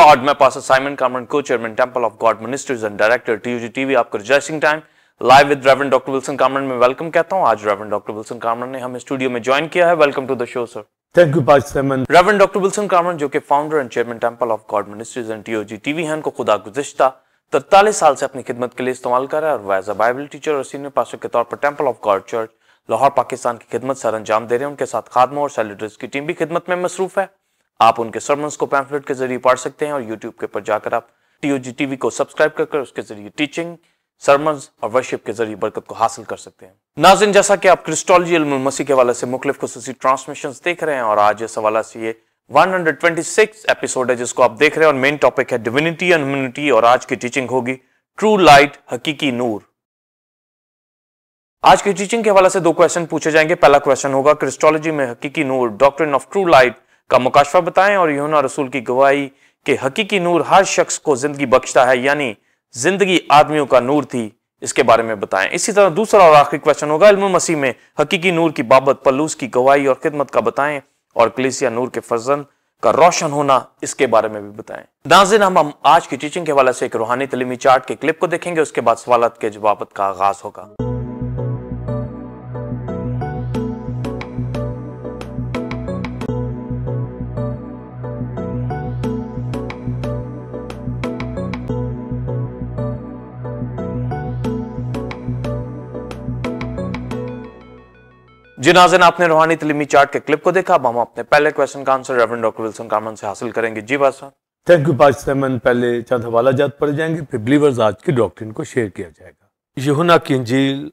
God, my pastor Simon Cameron, co-chairman, Temple of God Ministers and Director, TUG TV आपका रिजर्सिंग time live with reverend doctor Wilson Kamran में welcome कहता हूं आज Raven doctor Wilson Kamran ने हमें स्टूडियो में ज्वाइन किया है welcome to the show sir thank you भाई सेमन रेवन डॉक्टर विल्सन कामरन जो कि founder and chairman temple of God ministries and TOG TV हैं उनको खुदा गुजश्ता तरतालीस साल से अपनी खिदमत के लिए इस्तेमाल कर रहा है और वह एज अ बाइबल टीचर और सीनियर पास्टर के तौर पर temple of God church Lahore Pakistan की खिदमत सर अंजाम दे रहे हैं उनके साथ खादमों और सेलिटर्स की टीम भी खिदमत में मसरूफ है आप उनके सर्मन्स को पैम्फलेट के जरिए पढ़ सकते हैं और यूट्यूब के ऊपर जाकर आप टीओजी जी टीवी को सब्सक्राइब कर, कर उसके जरिए टीचिंग सरमन्स और वर्शिप के जरिए बरकत को हासिल कर सकते हैं नाजिन जैसा कि आप क्रिस्टोलॉजी मसीह के वाले से मुख्तु खूसी ट्रांसमिशन देख रहे हैं और आज इस हवाला से ये 126 एपिसोड है जिसको आप देख रहे हैं और मेन टॉपिक है डिविनिटी एंड ह्यूमिनिटी और आज की टीचिंग होगी ट्रू लाइट हकीकी नूर आज की टीचिंग के हवाले से दो क्वेश्चन पूछे जाएंगे पहला क्वेश्चन होगा क्रिस्टोलॉजी में हकीकी नूर डॉक्टर ऑफ ट्रू लाइट का मुकाशवा बताएं और यूना रसूल की गवाही के हकीकी नूर हर शख्स को ज़िंदगी बख्शता है यानी ज़िंदगी आदमियों का नूर थी इसके बारे में बताएं इसी तरह दूसरा और आखिरी क्वेश्चन होगा इल्म मसीह में हकीकी नूर की बाबत पलूस की गवाही और खिदमत का बताएं और कलेसिया नूर के फजन का रोशन होना इसके बारे में भी बताएं नाजिन हम आज की टीचिंग के हवाले से एक रूहानी तलीमी चार्ट के क्लिप को देखेंगे उसके बाद सवालत के जवाब का आगाज होगा जी नाजन आपने रूहानी तलीमी चार्ट के क्लिप को देखा अब हम अपने पहले क्वेश्चन का answer reverend doctor Wilson Kamran से हासिल करेंगे जी बासा थैंक यू पाज सेमन पहले चंद हवाला जात पढ़े जाएंगे फिर बिलीवर्स आज की डॉक्ट्रिन को शेयर किया जाएगा यहुना की अंजील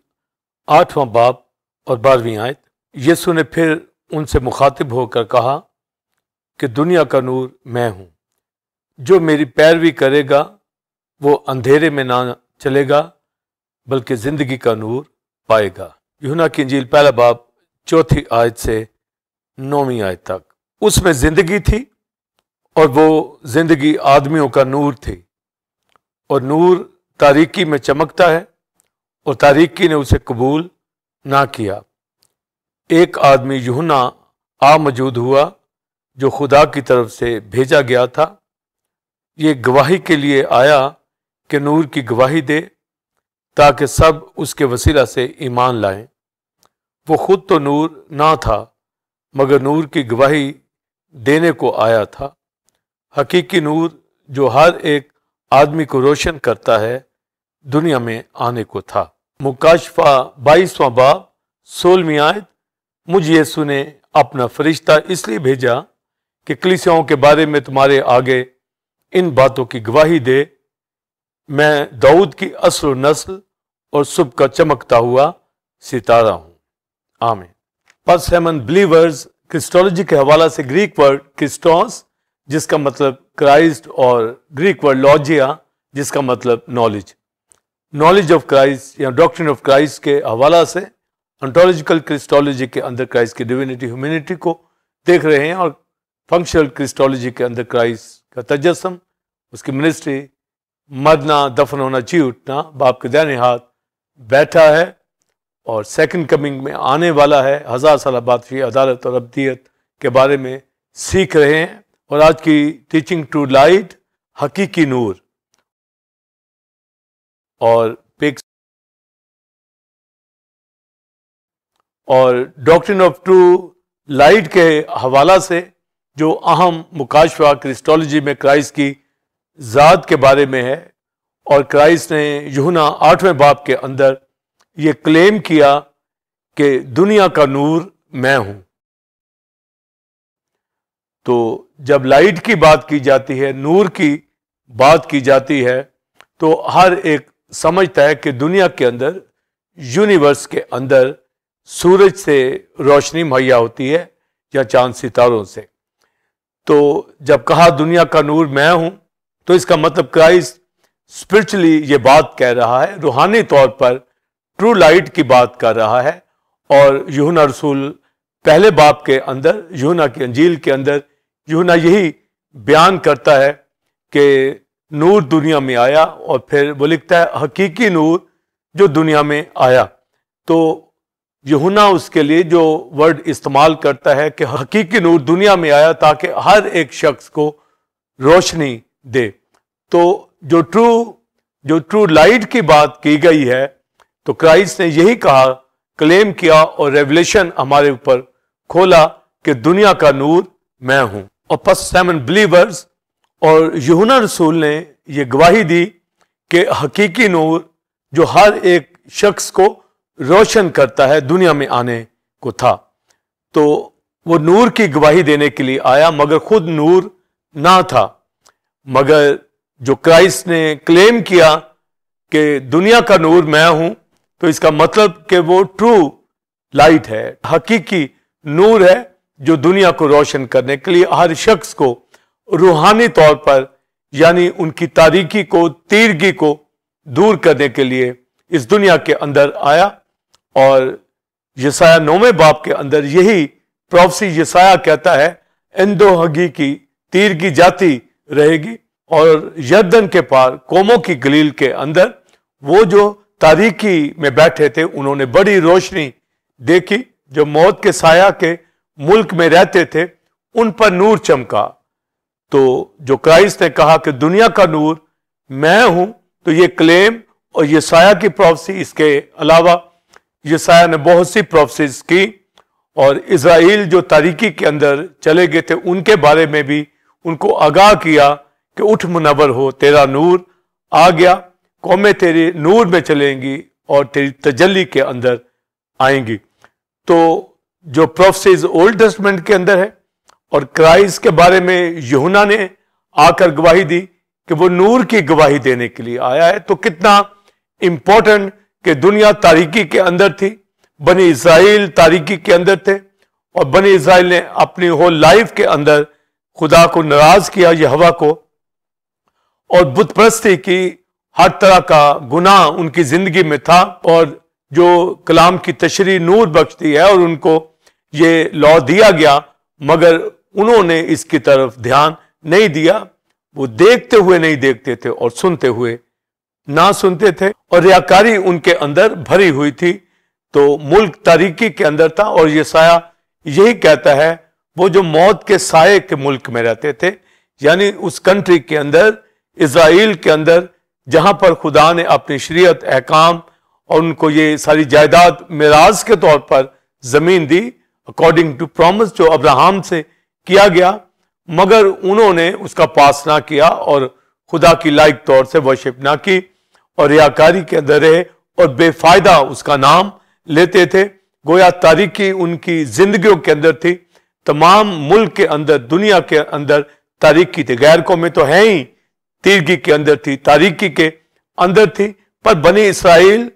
आठवां बाप और बारहवीं आयत यसु ने फिर उनसे मुखातिब होकर कहा कि दुनिया का नूर मैं हूँ जो मेरी पैरवी करेगा वो अंधेरे में ना चलेगा बल्कि ज़िंदगी का नूर पाएगा यहुना की अंजील पहला बाप चौथी आयत से नौवीं आयत तक उसमें जिंदगी थी और वो जिंदगी आदमियों का नूर थी और नूर तारीकी में चमकता है और तारीकी ने उसे कबूल ना किया एक आदमी यूहना आ मौजूद हुआ जो खुदा की तरफ से भेजा गया था ये गवाही के लिए आया कि नूर की गवाही दे ताकि सब उसके वसीला से ईमान लाएं वो ख़ुद तो नूर ना था मगर नूर की गवाही देने को आया था हकीकी नूर जो हर एक आदमी को रोशन करता है दुनिया में आने को था मुकाशफा बाईसवां बाब सोलवी आयत मुझ यीसु ने अपना फरिश्ता इसलिए भेजा कि कलिसियाओं के बारे में तुम्हारे आगे इन बातों की गवाही दे मैं दाऊद की असल नस्ल और सुबह का चमकता हुआ सितारा हूँ आमीन पस हेमन बिलीवर्स क्रिस्टोलॉजी के हवाला से ग्रीक वर्ड क्रिस्टोस जिसका मतलब क्राइस्ट और ग्रीक वर्ड लॉजिया जिसका मतलब नॉलेज नॉलेज ऑफ क्राइस्ट या डॉक्ट्रिन ऑफ क्राइस्ट के हवाला से ऑन्टोलॉजिकल क्रिस्टोलॉजी के अंदर क्राइस्ट की डिविनिटी ह्यूमिनिटी को देख रहे हैं और फंक्शनल क्रिस्टोलॉजी के अंदर क्राइस्ट का तजस्म उसकी मिनिस्ट्री मरना दफन होना ची उठना बाप के दैन हाथ बैठा है और सेकंड कमिंग में आने वाला है हज़ार साल बाद अदालत और अबदियत के बारे में सीख रहे हैं और आज की टीचिंग टू लाइट हकीकी नूर और पिक्स और डॉक्ट्रिन ऑफ टू लाइट के हवाला से जो अहम मुकाशवा क्रिस्टोलॉजी में क्राइस्ट की ज़ात के बारे में है और क्राइस्ट ने यूना आठवें बाप के अंदर ये क्लेम किया कि दुनिया का नूर मैं हूं तो जब लाइट की बात की जाती है नूर की बात की जाती है तो हर एक समझता है कि दुनिया के अंदर यूनिवर्स के अंदर सूरज से रोशनी मुहैया होती है या चांद सितारों से तो जब कहा दुनिया का नूर मैं हूं तो इसका मतलब क्राइस्ट स्पिरिचुअली ये बात कह रहा है रूहानी तौर पर ट्रू लाइट की बात कर रहा है और यूना रसूल पहले बाप के अंदर यूना की अंजील के अंदर यूना यही बयान करता है कि नूर दुनिया में आया और फिर वो लिखता है हकीकी नूर जो दुनिया में आया तो यहुना उसके लिए जो वर्ड इस्तेमाल करता है कि हकीकी नूर दुनिया में आया ताकि हर एक शख्स को रोशनी दे तो जो ट्रू जो ट्रू लाइट की बात की गई है तो क्राइस्ट ने यही कहा क्लेम किया और रेवलेशन हमारे ऊपर खोला कि दुनिया का नूर मैं हूं और फर्स्ट सेवन बिलीवर्स और यहुना रसूल ने यह गवाही दी कि हकीकी नूर जो हर एक शख्स को रोशन करता है दुनिया में आने को था तो वो नूर की गवाही देने के लिए आया मगर खुद नूर ना था मगर जो क्राइस्ट ने क्लेम किया कि दुनिया का नूर मैं हूं तो इसका मतलब कि वो ट्रू लाइट है हकीकी नूर है जो दुनिया को रोशन करने के लिए हर शख्स को रूहानी तौर पर यानी उनकी तारीकी को तीरगी को दूर करने के लिए इस दुनिया के अंदर आया और यसाया नौवे बाप के अंदर यही प्रोफसी यसाया कहता है इंदो हगी की की जाती रहेगी और यदन के पार कोमो की गलील के अंदर वो जो तारीकी में बैठे थे उन्होंने बड़ी रोशनी देखी जो मौत के साया के मुल्क में रहते थे उन पर नूर चमका तो जो क्राइस्ट ने कहा कि दुनिया का नूर मैं हूं तो ये क्लेम और ये साया की प्रॉफसी इसके अलावा ये साया ने बहुत सी प्रॉफसीज की और इसराइल जो तारीकी के अंदर चले गए थे उनके बारे में भी उनको आगाह किया कि उठ मुनवर हो तेरा नूर आ गया कौमें तेरे नूर में चलेंगी और तेरी तजली के अंदर आएंगी तो जो प्रोफसेज ओल्ड टेस्टमेंट के अंदर है और क्राइस्ट के बारे में यहुना ने आकर गवाही दी कि वो नूर की गवाही देने के लिए आया है तो कितना इंपॉर्टेंट कि दुनिया तारीकी के अंदर थी बनी इसराइल तारीकी के अंदर थे और बनी इसराइल ने अपनी होल लाइफ के अंदर खुदा को नाराज किया यह हवा को और बुतप्रस्ती की हर तरह का गुनाह उनकी ज़िंदगी में था और जो कलाम की तशरी नूर बख्शती है और उनको ये लॉ दिया गया मगर उन्होंने इसकी तरफ ध्यान नहीं दिया वो देखते हुए नहीं देखते थे और सुनते हुए ना सुनते थे और रियाकारी उनके अंदर भरी हुई थी तो मुल्क तारीकी के अंदर था और ये साया यही कहता है वो जो मौत के साय के मुल्क में रहते थे यानी उस कंट्री के अंदर इसराइल के अंदर जहाँ पर खुदा ने अपनी शरीयत अहकाम और उनको ये सारी जायदाद मराज के तौर पर ज़मीन दी अकॉर्डिंग टू प्रॉमिस जो अब्राहम से किया गया मगर उन्होंने उसका पास ना किया और खुदा की लायक तौर से वर्शिप ना की और रियाकारी के अंदर रहे और बेफायदा उसका नाम लेते थे गोया तारीखी उनकी जिंदगियों के अंदर थी तमाम मुल्क के अंदर दुनिया के अंदर तारीखी थी गैर कौमें तो हैं ही तीरगी के अंदर थी तारीकी के अंदर थी पर बनी इसराइल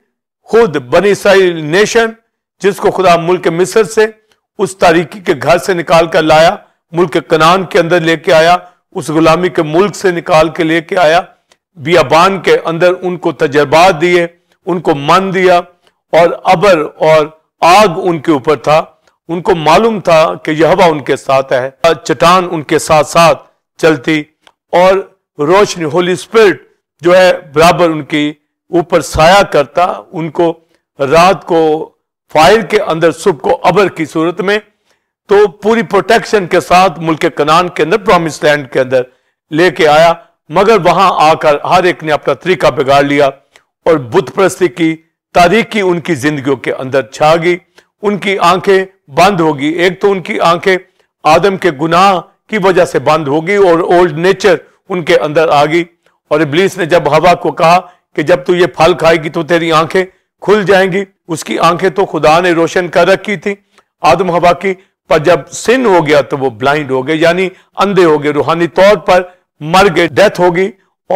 खुद बनी इसराइल नेशन जिसको खुदा मुल्क मिस्र से उस तारीकी के घर से निकाल कर लाया मुल्क कनान के अंदर लेके आया उस गुलामी के मुल्क से निकाल के लेके आया बियाबान के अंदर उनको तजर्बा दिए उनको मन दिया और अबर और आग उनके ऊपर था उनको मालूम था कि हवा उनके साथ है चट्टान उनके साथ साथ चलती और रोशनी होली स्पिरिट जो है बराबर उनकी ऊपर साया करता उनको रात को फायर के अंदर सुबह को अबर की सूरत में तो पूरी प्रोटेक्शन के साथ मुल्क कनान के अंदर प्रॉमिस लैंड के अंदर लेके आया मगर वहां आकर हर एक ने अपना तरीका बिगाड़ लिया और बुत प्रस्ती की तारीखी उनकी जिंदगियों के अंदर छा गई उनकी आंखें बंद होगी एक तो उनकी आंखें आदम के गुनाह की वजह से बंद होगी और ओल्ड नेचर उनके अंदर आ गई और इब्लीस ने जब हवा को कहा कि जब तू ये फल खाएगी तो तेरी आंखें खुल जाएंगी उसकी आंखें तो खुदा ने रोशन कर रखी थी आदम हवा की पर जब सिन हो गया तो वो ब्लाइंड हो गए यानी अंधे हो गए रूहानी तौर पर मर गए डेथ होगी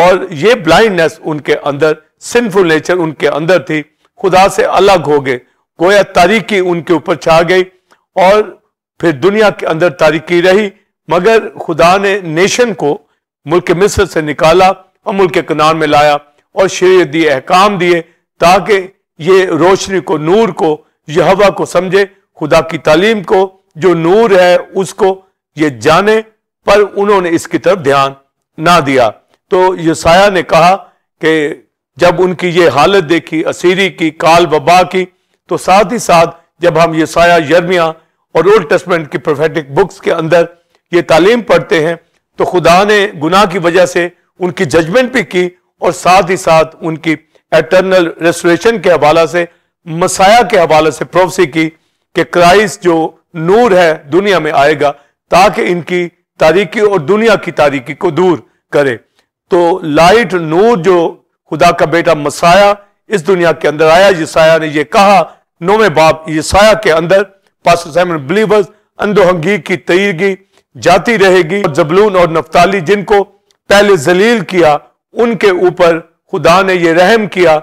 और ये ब्लाइंडनेस उनके अंदर सिंफुल नेचर उनके अंदर थी खुदा से अलग हो गए गोया तारीकी उनके ऊपर छा गई और फिर दुनिया के अंदर तारीकी रही मगर खुदा ने नेशन को मुल्क मिस्र से निकाला और मुल्क कनान में लाया और शरीय दिए अहकाम दिए ताकि ये रोशनी को नूर को यहवा को समझे खुदा की तालीम को जो नूर है उसको ये जाने पर उन्होंने इसकी तरफ ध्यान ना दिया तो यसाया ने कहा कि जब उनकी ये हालत देखी असीरी की काल वबा की तो साथ ही साथ जब हम यसाया यरमिया और ओल्ड टेस्टमेंट की प्रोफेटिक बुक्स के अंदर ये तालीम पढ़ते हैं तो खुदा ने गुनाह की वजह से उनकी जजमेंट भी की और साथ ही साथ उनकी एटर्नल रेस्टोरेशन के हवाला से मसाया के हवाले से प्रोफसी की कि क्राइस्ट जो नूर है दुनिया में आएगा ताकि इनकी तारीकी और दुनिया की तारीकी को दूर करे तो लाइट नूर जो खुदा का बेटा मसाया इस दुनिया के अंदर आया यसाया ने यह कहा नोवे बाप यसाया के अंदर पास बिलीवर्स अंधोहंगी की तयरगी जाती रहेगी जबलून और नफ्ताली जिनको पहले जलील किया उनके ऊपर खुदा ने यह रहम किया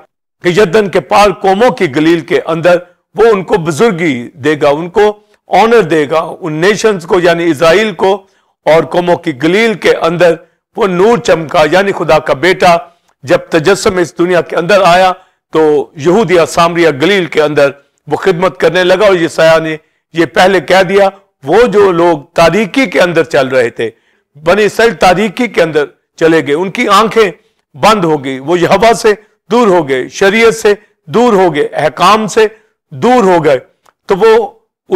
कि यदन के पार कौमों की गलील के अंदर वो उनको बुजुर्गी देगा उनको ऑनर देगा उन नेशंस को यानी इसराइल को और कौमों की गलील के अंदर वो नूर चमका यानी खुदा का बेटा जब तजस्म इस दुनिया के अंदर आया तो यहूदिया सामरिया गलील के अंदर वो खिदमत करने लगा और ये सया ने ये पहले कह दिया वो जो लोग तारीकी के अंदर चल रहे थे बने सैल तारीकी के अंदर चले गए उनकी आंखें बंद हो गई वो यहवा से दूर हो गए शरीयत से दूर हो गए अहकाम से दूर हो गए तो वो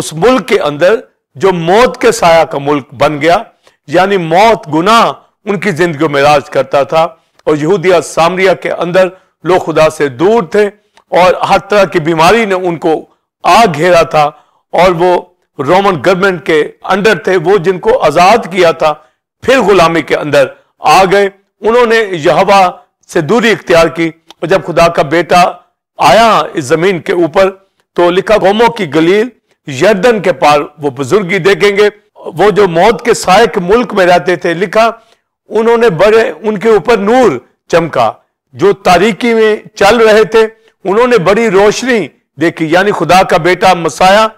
उस मुल्क के अंदर जो मौत के साया का मुल्क बन गया यानी मौत गुना उनकी जिंदगी में राज करता था और यहूदिया सामरिया के अंदर लोग खुदा से दूर थे और हर तरह की बीमारी ने उनको आ घेरा था और वो रोमन गवर्नमेंट के अंडर थे वो जिनको आजाद किया था फिर गुलामी के अंदर आ गए उन्होंने यहावा से दूरी इख्तियार की और जब खुदा का बेटा आया इस जमीन के ऊपर तो लिखा कौमों की गलील यर्दन के पार वो बुजुर्गी देखेंगे वो जो मौत के सहायक मुल्क में रहते थे लिखा उन्होंने बड़े उनके ऊपर नूर चमका जो तारीकी में चल रहे थे उन्होंने बड़ी रोशनी देखी यानी खुदा का बेटा मसाया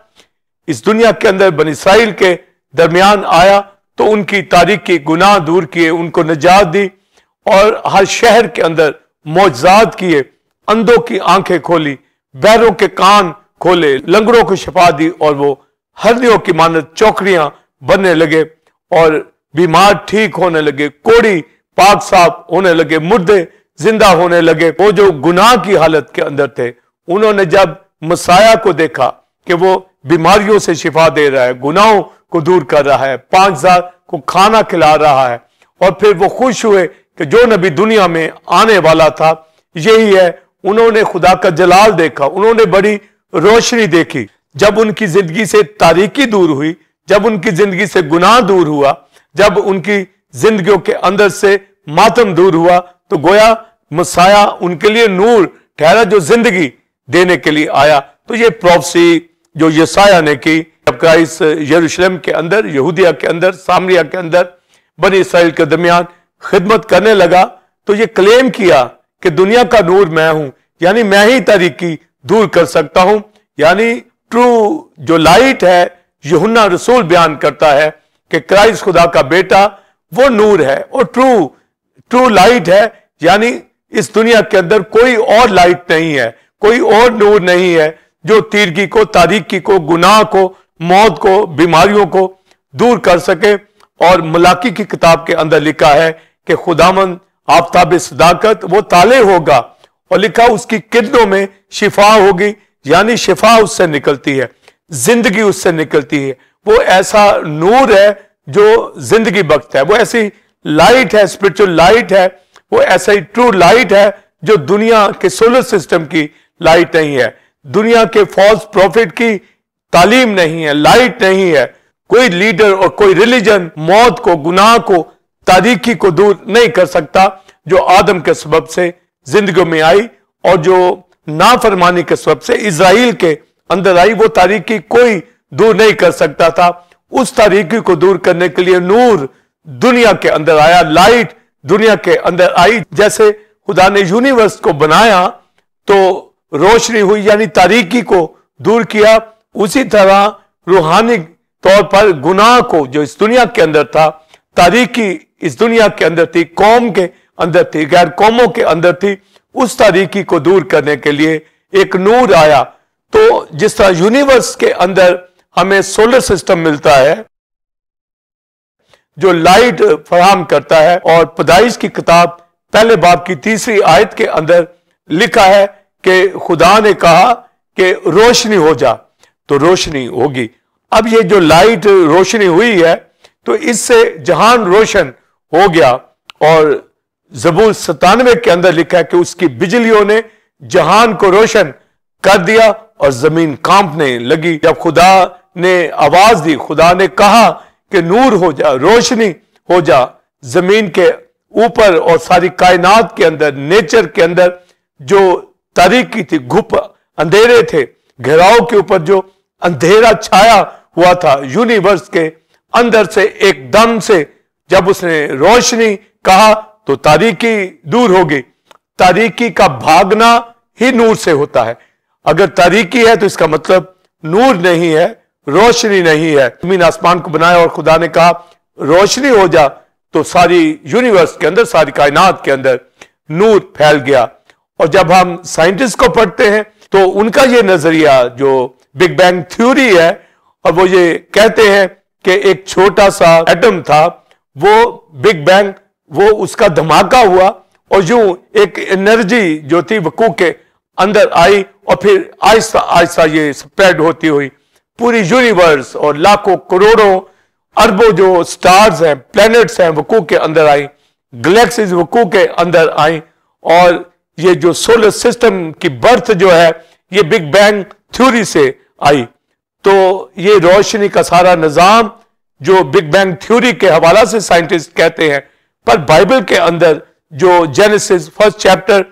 इस दुनिया के अंदर बन इसराइल के दरमियान आया तो उनकी तारीख की गुनाह दूर किए उनको निजात दी और हर शहर के अंदर मोजाद किए अंधों की आंखें खोली बैरों के कान खोले लंगड़ों को छपा दी और वो हरदियों की मानत चौकड़ियां बनने लगे और बीमार ठीक होने लगे कोड़ी पाक साफ होने लगे मुर्दे जिंदा होने लगे वो जो गुनाह की हालत के अंदर थे उन्होंने जब मसाया को देखा कि वो बीमारियों से शिफा दे रहा है गुनाहों को दूर कर रहा है पांच हजार को खाना खिला रहा है और फिर वो खुश हुए कि जो नबी दुनिया में आने वाला था यही है उन्होंने खुदा का जलाल देखा उन्होंने बड़ी रोशनी देखी जब उनकी जिंदगी से तारीकी दूर हुई जब उनकी जिंदगी से गुनाह दूर हुआ जब उनकी जिंदगी के अंदर से मातम दूर हुआ तो गोया मसाया उनके लिए नूर ठहरा जो जिंदगी देने के लिए आया तो ये प्रॉपसी जो यसाया ने की जब क्राइस यरूशलेम के अंदर यहूदिया के अंदर सामरिया के अंदर बनी इसराइल के दरमियान खिदमत करने लगा तो ये क्लेम किया कि दुनिया का नूर मैं हूं यानी मैं ही तरीकी दूर कर सकता हूं यानी ट्रू जो लाइट है यहुन्ना रसूल बयान करता है कि क्राइस्ट खुदा का बेटा वो नूर है और ट्रू ट्रू लाइट है यानी इस दुनिया के अंदर कोई और लाइट नहीं है कोई और नूर नहीं है जो तीरगी को तारीकी को गुनाह को मौत को बीमारियों को दूर कर सके और मलाकी की किताब के अंदर लिखा है कि खुदामंद आफ्ताब सदाकत वो ताले होगा और लिखा उसकी किरणों में शिफा होगी यानी शिफा उससे निकलती है जिंदगी उससे निकलती है वो ऐसा नूर है जो जिंदगी वक्त है वो ऐसी लाइट है स्पिरिचुअल लाइट है वो ऐसा ही ट्रू लाइट है जो दुनिया के सोलर सिस्टम की लाइट नहीं है दुनिया के फॉल्स प्रॉफिट की तालीम नहीं है लाइट नहीं है कोई लीडर और कोई रिलीजन मौत को गुनाह को तारीखी को दूर नहीं कर सकता जो आदम के सबब से जिंदगी में आई और जो नाफरमानी के सबब से इसराइल के अंदर आई वो तारीखी कोई दूर नहीं कर सकता था उस तारीखी को दूर करने के लिए नूर दुनिया के अंदर आया लाइट दुनिया के अंदर आई जैसे खुदा ने यूनिवर्स को बनाया तो रोशनी हुई यानी तारीकी को दूर किया उसी तरह रूहानी तौर पर गुनाह को जो इस दुनिया के अंदर था तारीकी इस दुनिया के अंदर थी कौम के अंदर थी गैर कौमों के अंदर थी उस तारीकी को दूर करने के लिए एक नूर आया तो जिस तरह यूनिवर्स के अंदर हमें सोलर सिस्टम मिलता है जो लाइट फराहम करता है और पदाइश की किताब पहले बाप की तीसरी आयत के अंदर लिखा है कि खुदा ने कहा कि रोशनी हो जा तो रोशनी होगी अब ये जो लाइट रोशनी हुई है तो इससे जहान रोशन हो गया और जबूर सतानवे के अंदर लिखा है कि उसकी बिजलियों ने जहान को रोशन कर दिया और जमीन कांपने लगी जब खुदा ने आवाज दी खुदा ने कहा कि नूर हो जा रोशनी हो जा जमीन के ऊपर और सारी कायनात के अंदर नेचर के अंदर जो तारीखी थी घुप अंधेरे थे घेराव के ऊपर जो अंधेरा छाया हुआ था यूनिवर्स के अंदर से एकदम से जब उसने रोशनी कहा तो तारीकी दूर होगी तारीकी का भागना ही नूर से होता है अगर तारीकी है तो इसका मतलब नूर नहीं है रोशनी नहीं है जमीन आसमान को बनाया और खुदा ने कहा रोशनी हो जा तो सारी यूनिवर्स के अंदर सारी कायनात के अंदर नूर फैल गया और जब हम साइंटिस्ट को पढ़ते हैं तो उनका ये नजरिया जो बिग बैंग थ्योरी है और वो ये कहते हैं कि एक छोटा सा एटम था वो बिग बैंग वो उसका धमाका हुआ और यूं एक एनर्जी जो थी वकू के अंदर आई और फिर आहिस्ता आहिस्ता ये स्प्रेड होती हुई पूरी यूनिवर्स और लाखों करोड़ों अरबों जो स्टार्स हैं प्लैनेट्स हैं वकू के अंदर आई गलेक्सीज वकू के अंदर आई और ये जो सोलर सिस्टम की बर्थ जो है ये बिग बैंग थ्योरी से आई तो ये रोशनी का सारा निज़ाम जो बिग बैंग थ्योरी के हवाला से साइंटिस्ट कहते हैं पर बाइबल के अंदर जो Genesis first chapter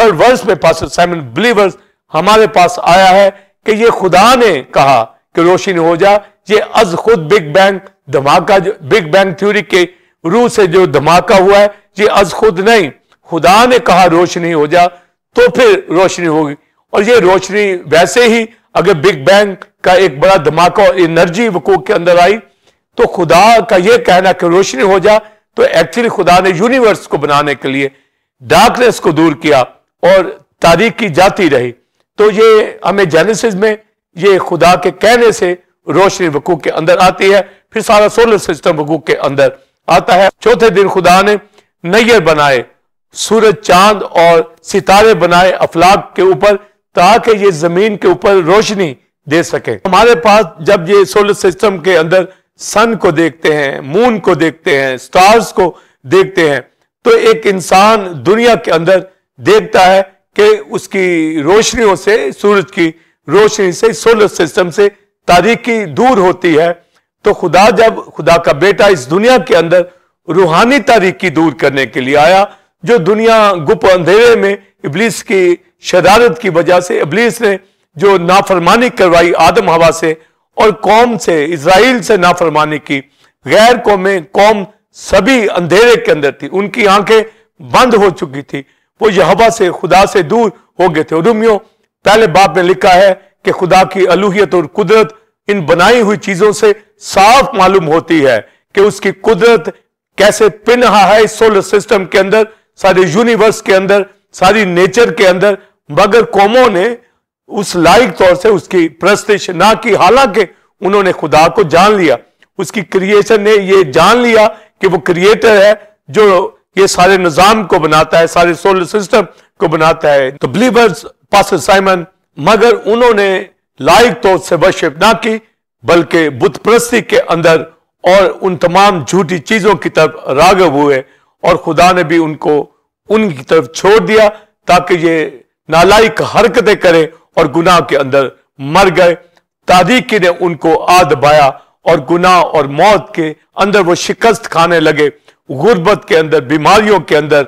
third verse में पास साइमन बिलीवर्स हमारे पास आया है कि ये खुदा ने कहा कि रोशनी हो जा ये अज खुद बिग बैंग धमाका जो बिग बैंग थ्योरी के रूह से जो धमाका हुआ है ये अज खुद नहीं खुदा ने कहा रोशनी हो जा तो फिर रोशनी होगी और ये रोशनी वैसे ही अगर बिग बैंग का एक बड़ा धमाका एनर्जी वकूक के अंदर आई तो खुदा का यह कहना कि रोशनी हो जा तो एक्चुअली खुदा ने यूनिवर्स को बनाने के लिए डार्कनेस को दूर किया और तारीखी जाती रही तो ये हमें जेनेसिस में ये खुदा के कहने से रोशनी वकूक के अंदर आती है फिर सारा सोलर सिस्टम वकूक के अंदर आता है चौथे दिन खुदा ने नैयर बनाए सूरज चांद और सितारे बनाए अफलाक के ऊपर ताकि ये जमीन के ऊपर रोशनी दे सके हमारे पास जब ये सोलर सिस्टम के अंदर सन को देखते हैं मून को देखते हैं स्टार्स को देखते हैं तो एक इंसान दुनिया के अंदर देखता है कि उसकी रोशनियों से सूरज की रोशनी से सोलर सिस्टम से तारीखी दूर होती है तो खुदा जब खुदा का बेटा इस दुनिया के अंदर रूहानी तारीखी दूर करने के लिए आया जो दुनिया गुप्त अंधेरे में इबलीस की शरारत की वजह से इबलीस ने जो नाफरमानी करवाई आदम हवा से और कौम से इसराइल से नाफरमानी की गैर कौमें कौम सभी अंधेरे के अंदर थी उनकी आंखें बंद हो चुकी थी वो यहवा से खुदा से दूर हो गए थे रुमियो पहले बाप में लिखा है कि खुदा की अलूहियत और कुदरत इन बनाई हुई चीजों से साफ मालूम होती है कि उसकी कुदरत कैसे पिन रहा है सोलर सिस्टम के अंदर सारे यूनिवर्स के अंदर सारी नेचर के अंदर मगर कौमों ने उस लायक तौर से उसकी प्रस्तिश ना की हालांकि उन्होंने खुदा को जान लिया उसकी क्रिएशन ने ये जान लिया कि वो क्रिएटर है जो ये सारे निजाम को बनाता है सारे सोलर सिस्टम को बनाता है तो बिलीवर्स पास साइमन मगर उन्होंने लायक तौर से वर्शिप ना की बल्कि बुतप्रस्ती के अंदर और उन तमाम झूठी चीजों की तरफ रागव हुए और खुदा ने भी उनको उनकी तरफ छोड़ दिया ताकि ये नालायक हरकतें करें और गुनाह के अंदर मर गए तारीखी ने उनको आ दबाया और गुनाह और मौत के अंदर वो शिकस्त खाने लगे गुर्बत के अंदर बीमारियों के अंदर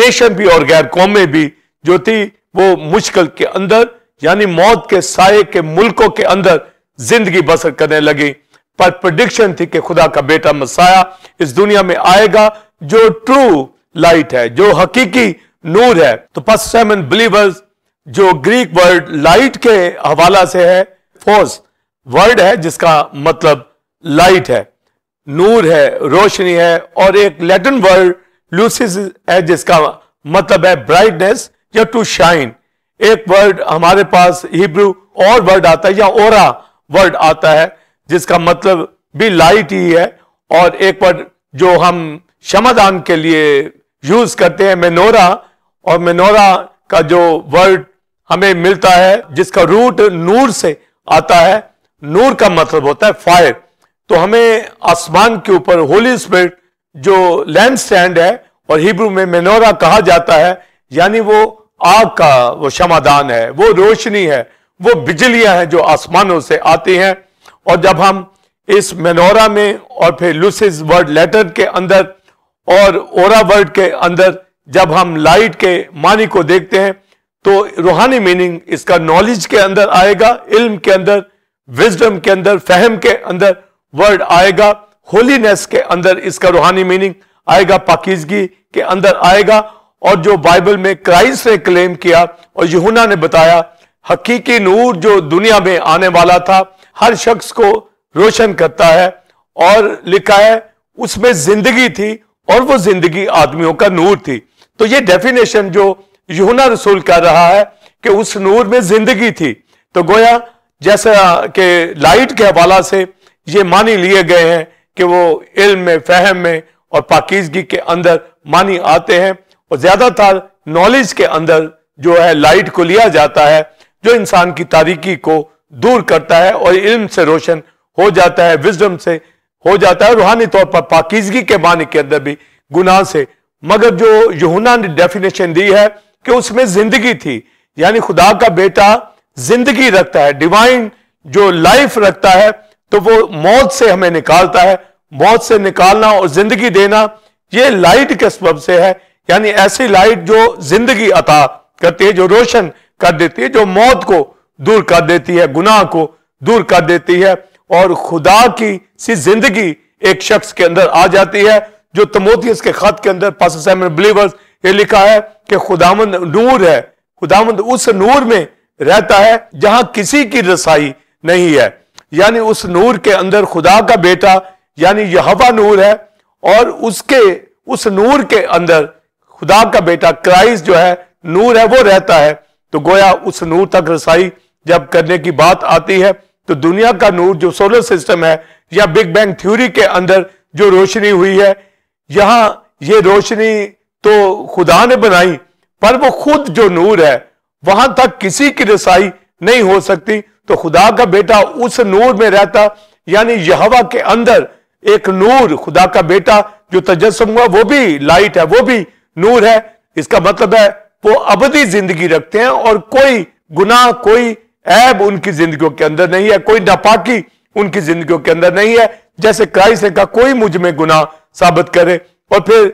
नेशन भी और गैर कौमें भी जो थी वो मुश्किल के अंदर यानी मौत के साय के मुल्कों के अंदर जिंदगी बसर करने लगी पर प्रडिक्शन थी कि खुदा का बेटा मसाया इस दुनिया में आएगा जो ट्रू लाइट है जो हकीकी नूर है तो पस सेवन बिलीवर्स जो ग्रीक वर्ड लाइट के हवाला से है फोर्स वर्ड है जिसका मतलब लाइट है नूर है रोशनी है और एक लैटिन वर्ड लूसिस है जिसका मतलब है ब्राइटनेस या टू शाइन एक वर्ड हमारे पास हिब्रू और वर्ड आता है या ओरा वर्ड आता है जिसका मतलब भी लाइट ही है और एक बार जो हम शमादान के लिए यूज करते हैं मेनोरा और मेनोरा का जो वर्ड हमें मिलता है जिसका रूट नूर से आता है नूर का मतलब होता है फायर तो हमें आसमान के ऊपर होली स्पिरिट जो लैंड स्टैंड है और हिब्रू में मेनोरा कहा जाता है यानी वो आग का वो क्षमादान है वो रोशनी है वो बिजलियां हैं जो आसमानों से आती हैं और जब हम इस मेनोरा में और फिर लुसिस वर्ड लेटर के अंदर और ओरा वर्ड के अंदर जब हम लाइट के मानी को देखते हैं तो रूहानी मीनिंग इसका नॉलेज के अंदर आएगा इल्म के अंदर विजडम के अंदर फहम के अंदर वर्ड आएगा होलीनेस के अंदर इसका रूहानी मीनिंग आएगा पाकिजगी के अंदर आएगा और जो बाइबल में क्राइस्ट ने क्लेम किया और यहुना ने बताया हकीकी नूर जो दुनिया में आने वाला था हर शख्स को रोशन करता है और लिखा है उसमें जिंदगी थी और वो जिंदगी आदमियों का नूर थी तो ये डेफिनेशन जो यूना रसूल कर रहा है कि उस नूर में जिंदगी थी तो गोया जैसा कि लाइट के हवाला से ये मानी लिए गए हैं कि वो इल्म में फहम में और पाकिजगी के अंदर मानी आते हैं और ज्यादातर नॉलेज के अंदर जो है लाइट को लिया जाता है जो इंसान की तारीकी को दूर करता है और इल्म से रोशन हो जाता है विजडम से हो जाता है रूहानी तौर पर पाकिजगी के मानी के अंदर भी गुनाह से मगर जो यहुना ने डेफिनेशन दी है कि उसमें जिंदगी थी यानी खुदा का बेटा जिंदगी रखता है डिवाइन जो लाइफ रखता है तो वो मौत से हमें निकालता है मौत से निकालना और जिंदगी देना ये लाइट के सब से है यानी ऐसी लाइट जो जिंदगी अता करती है जो रोशन कर देती है जो मौत को दूर कर देती है गुनाह को दूर कर देती है और खुदा की सी जिंदगी एक शख्स के अंदर आ जाती है जो तमोतियस के खत के अंदर बिलीवर्स ये लिखा है कि खुदामंद नूर है खुदामंद उस नूर में रहता है जहां किसी की रसाई नहीं है यानी उस नूर के अंदर खुदा का बेटा यानी हवा नूर है और उसके उस नूर के अंदर खुदा का बेटा क्राइस्ट जो है नूर है वो रहता है तो गोया उस नूर तक रसाई जब करने की बात आती है तो दुनिया का नूर जो सोलर सिस्टम है या बिग बैंग थ्योरी के अंदर जो रोशनी हुई है यहां ये रोशनी तो खुदा ने बनाई पर वो खुद जो नूर है वहां तक किसी की रसाई नहीं हो सकती तो खुदा का बेटा उस नूर में रहता यानी यहावा के अंदर एक नूर खुदा का बेटा जो तजस्म हुआ वो भी लाइट है वो भी नूर है इसका मतलब है वो अबी जिंदगी रखते हैं और कोई गुनाह कोई ऐब उनकी जिंदगी के अंदर नहीं है कोई नापाकी उनकी जिंदगी के अंदर नहीं है जैसे क्राइस्ट का कोई मुझ में गुना साबित करे और फिर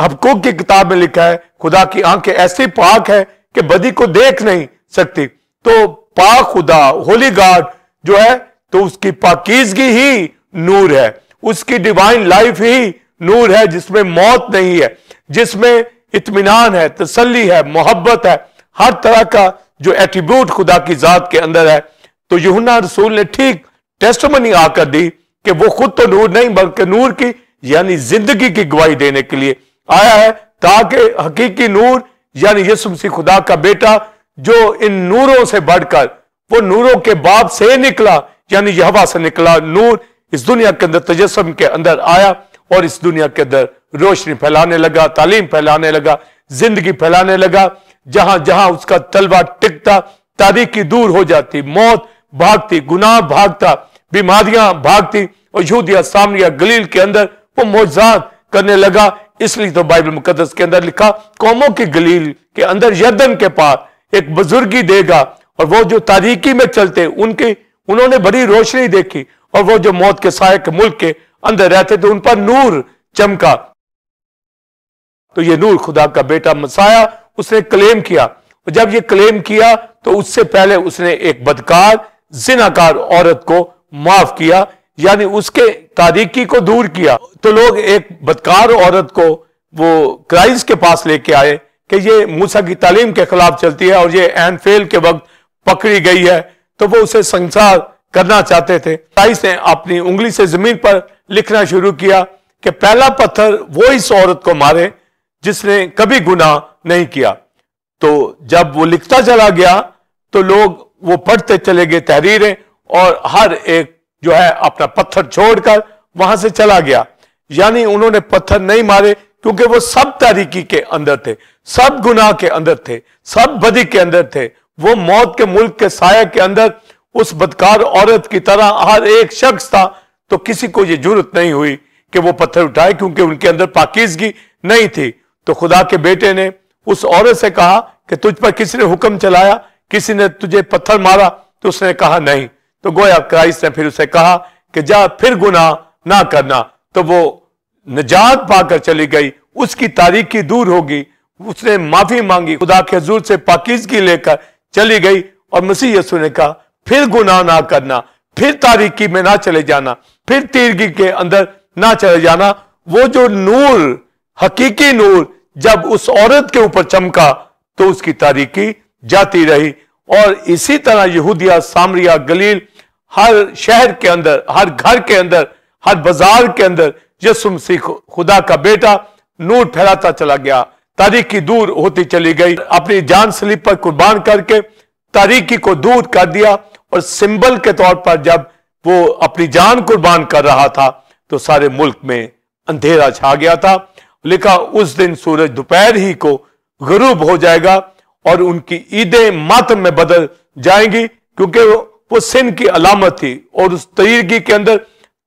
हबकूक की किताब में लिखा है खुदा की आंखें ऐसी पाक है कि बदी को देख नहीं सकती तो पाक खुदा होली गॉड जो है तो उसकी पाकिजगी ही नूर है उसकी डिवाइन लाइफ ही नूर है जिसमें मौत नहीं है जिसमें इतमान है तसली है मोहब्बत है हर तरह का जो एट्रीब्यूट खुदा की जात के अंदर है तो युना रसूल ने ठीक मनी आकर दी कि वो खुद तो नूर नहीं बल्कि नूर की यानी जिंदगी की गवाही देने के लिए आया है ताकि हकीकी नूर यानी यसुमसी खुदा का बेटा जो इन नूरों से बढ़कर वो नूरों के बाप से निकला यानी यहवा से निकला नूर इस दुनिया के अंदर तजस्म के अंदर आया और इस दुनिया के अंदर रोशनी फैलाने लगा तालीम फैलाने लगा जिंदगी फैलाने लगा जहां जहां उसका तलवा टिकता तारीखी दूर हो जाती मौत भागती गुनाह भागता बीमारियां भागती और यूदिया सामरिया गलील के अंदर वो मोजाद करने लगा इसलिए तो बाइबल मुकदस के अंदर लिखा कौमों के गलील के अंदर यदन के पास एक बुजुर्गी देगा और वो जो तारीखी में चलते उनकी उन्होंने बड़ी रोशनी देखी और वो जो मौत के सहायक मुल्क के अंदर रहते थे उन पर नूर चमका तो ये नूर खुदा का बेटा मसाया उसने क्लेम किया और जब ये क्लेम किया तो उससे पहले उसने एक बदकार जिनाकार औरत को माफ किया यानी उसके तारीकी को दूर किया तो लोग एक बदकार औरत को वो क्राइस के पास लेके आए कि ये मूसा की तालीम के खिलाफ चलती है और ये एन फेल के वक्त पकड़ी गई है तो वो उसे संसार करना चाहते थे क्राइस ने अपनी उंगली से जमीन पर लिखना शुरू किया कि पहला पत्थर वो इस औरत को मारे जिसने कभी गुना नहीं किया तो जब वो लिखता चला गया तो लोग वो पढ़ते चले गए तहरीरें और हर एक जो है अपना पत्थर छोड़कर वहां से चला गया यानी उन्होंने पत्थर नहीं मारे क्योंकि वो सब तारीकी के अंदर थे सब गुनाह के अंदर थे सब बदी के अंदर थे वो मौत के मुल्क के साय के अंदर उस बदकार औरत की तरह हर एक शख्स था तो किसी को ये जरूरत नहीं हुई कि वो पत्थर उठाए क्योंकि उनके अंदर पाकिजगी नहीं थी तो खुदा के बेटे ने उस औरत से कहा कि तुझ पर किसी ने हुक्म चलाया किसी ने तुझे पत्थर मारा तो उसने कहा नहीं तो गोया क्राइस्ट ने फिर उसे कहा कि जा फिर गुना ना करना तो वो निजात पाकर चली गई उसकी तारीखी दूर होगी उसने माफी मांगी खुदा के हजूर से पाकिजगी लेकर चली गई और मसीह यसु ने कहा फिर गुनाह ना करना फिर तारीखी में ना चले जाना फिर तीरगी के अंदर ना चले जाना वो जो नूर हकीकी नूर जब उस औरत के ऊपर चमका तो उसकी तारीखी जाती रही और इसी तरह यहूदिया सामरिया गलील हर शहर के अंदर हर घर के अंदर हर बाजार के अंदर यसुम सिख खुदा का बेटा नूर फैलाता चला गया तारीखी दूर होती चली गई अपनी जान स्लिप पर कुर्बान करके तारीखी को दूर कर दिया और सिंबल के तौर पर जब वो अपनी जान कुर्बान कर रहा था तो सारे मुल्क में अंधेरा छा गया था लिखा उस दिन सूरज दोपहर ही को गरूब हो जाएगा और उनकी ईदें मातम में बदल जाएंगी क्योंकि वो सिंह की अलामत थी और उस तरीकी के अंदर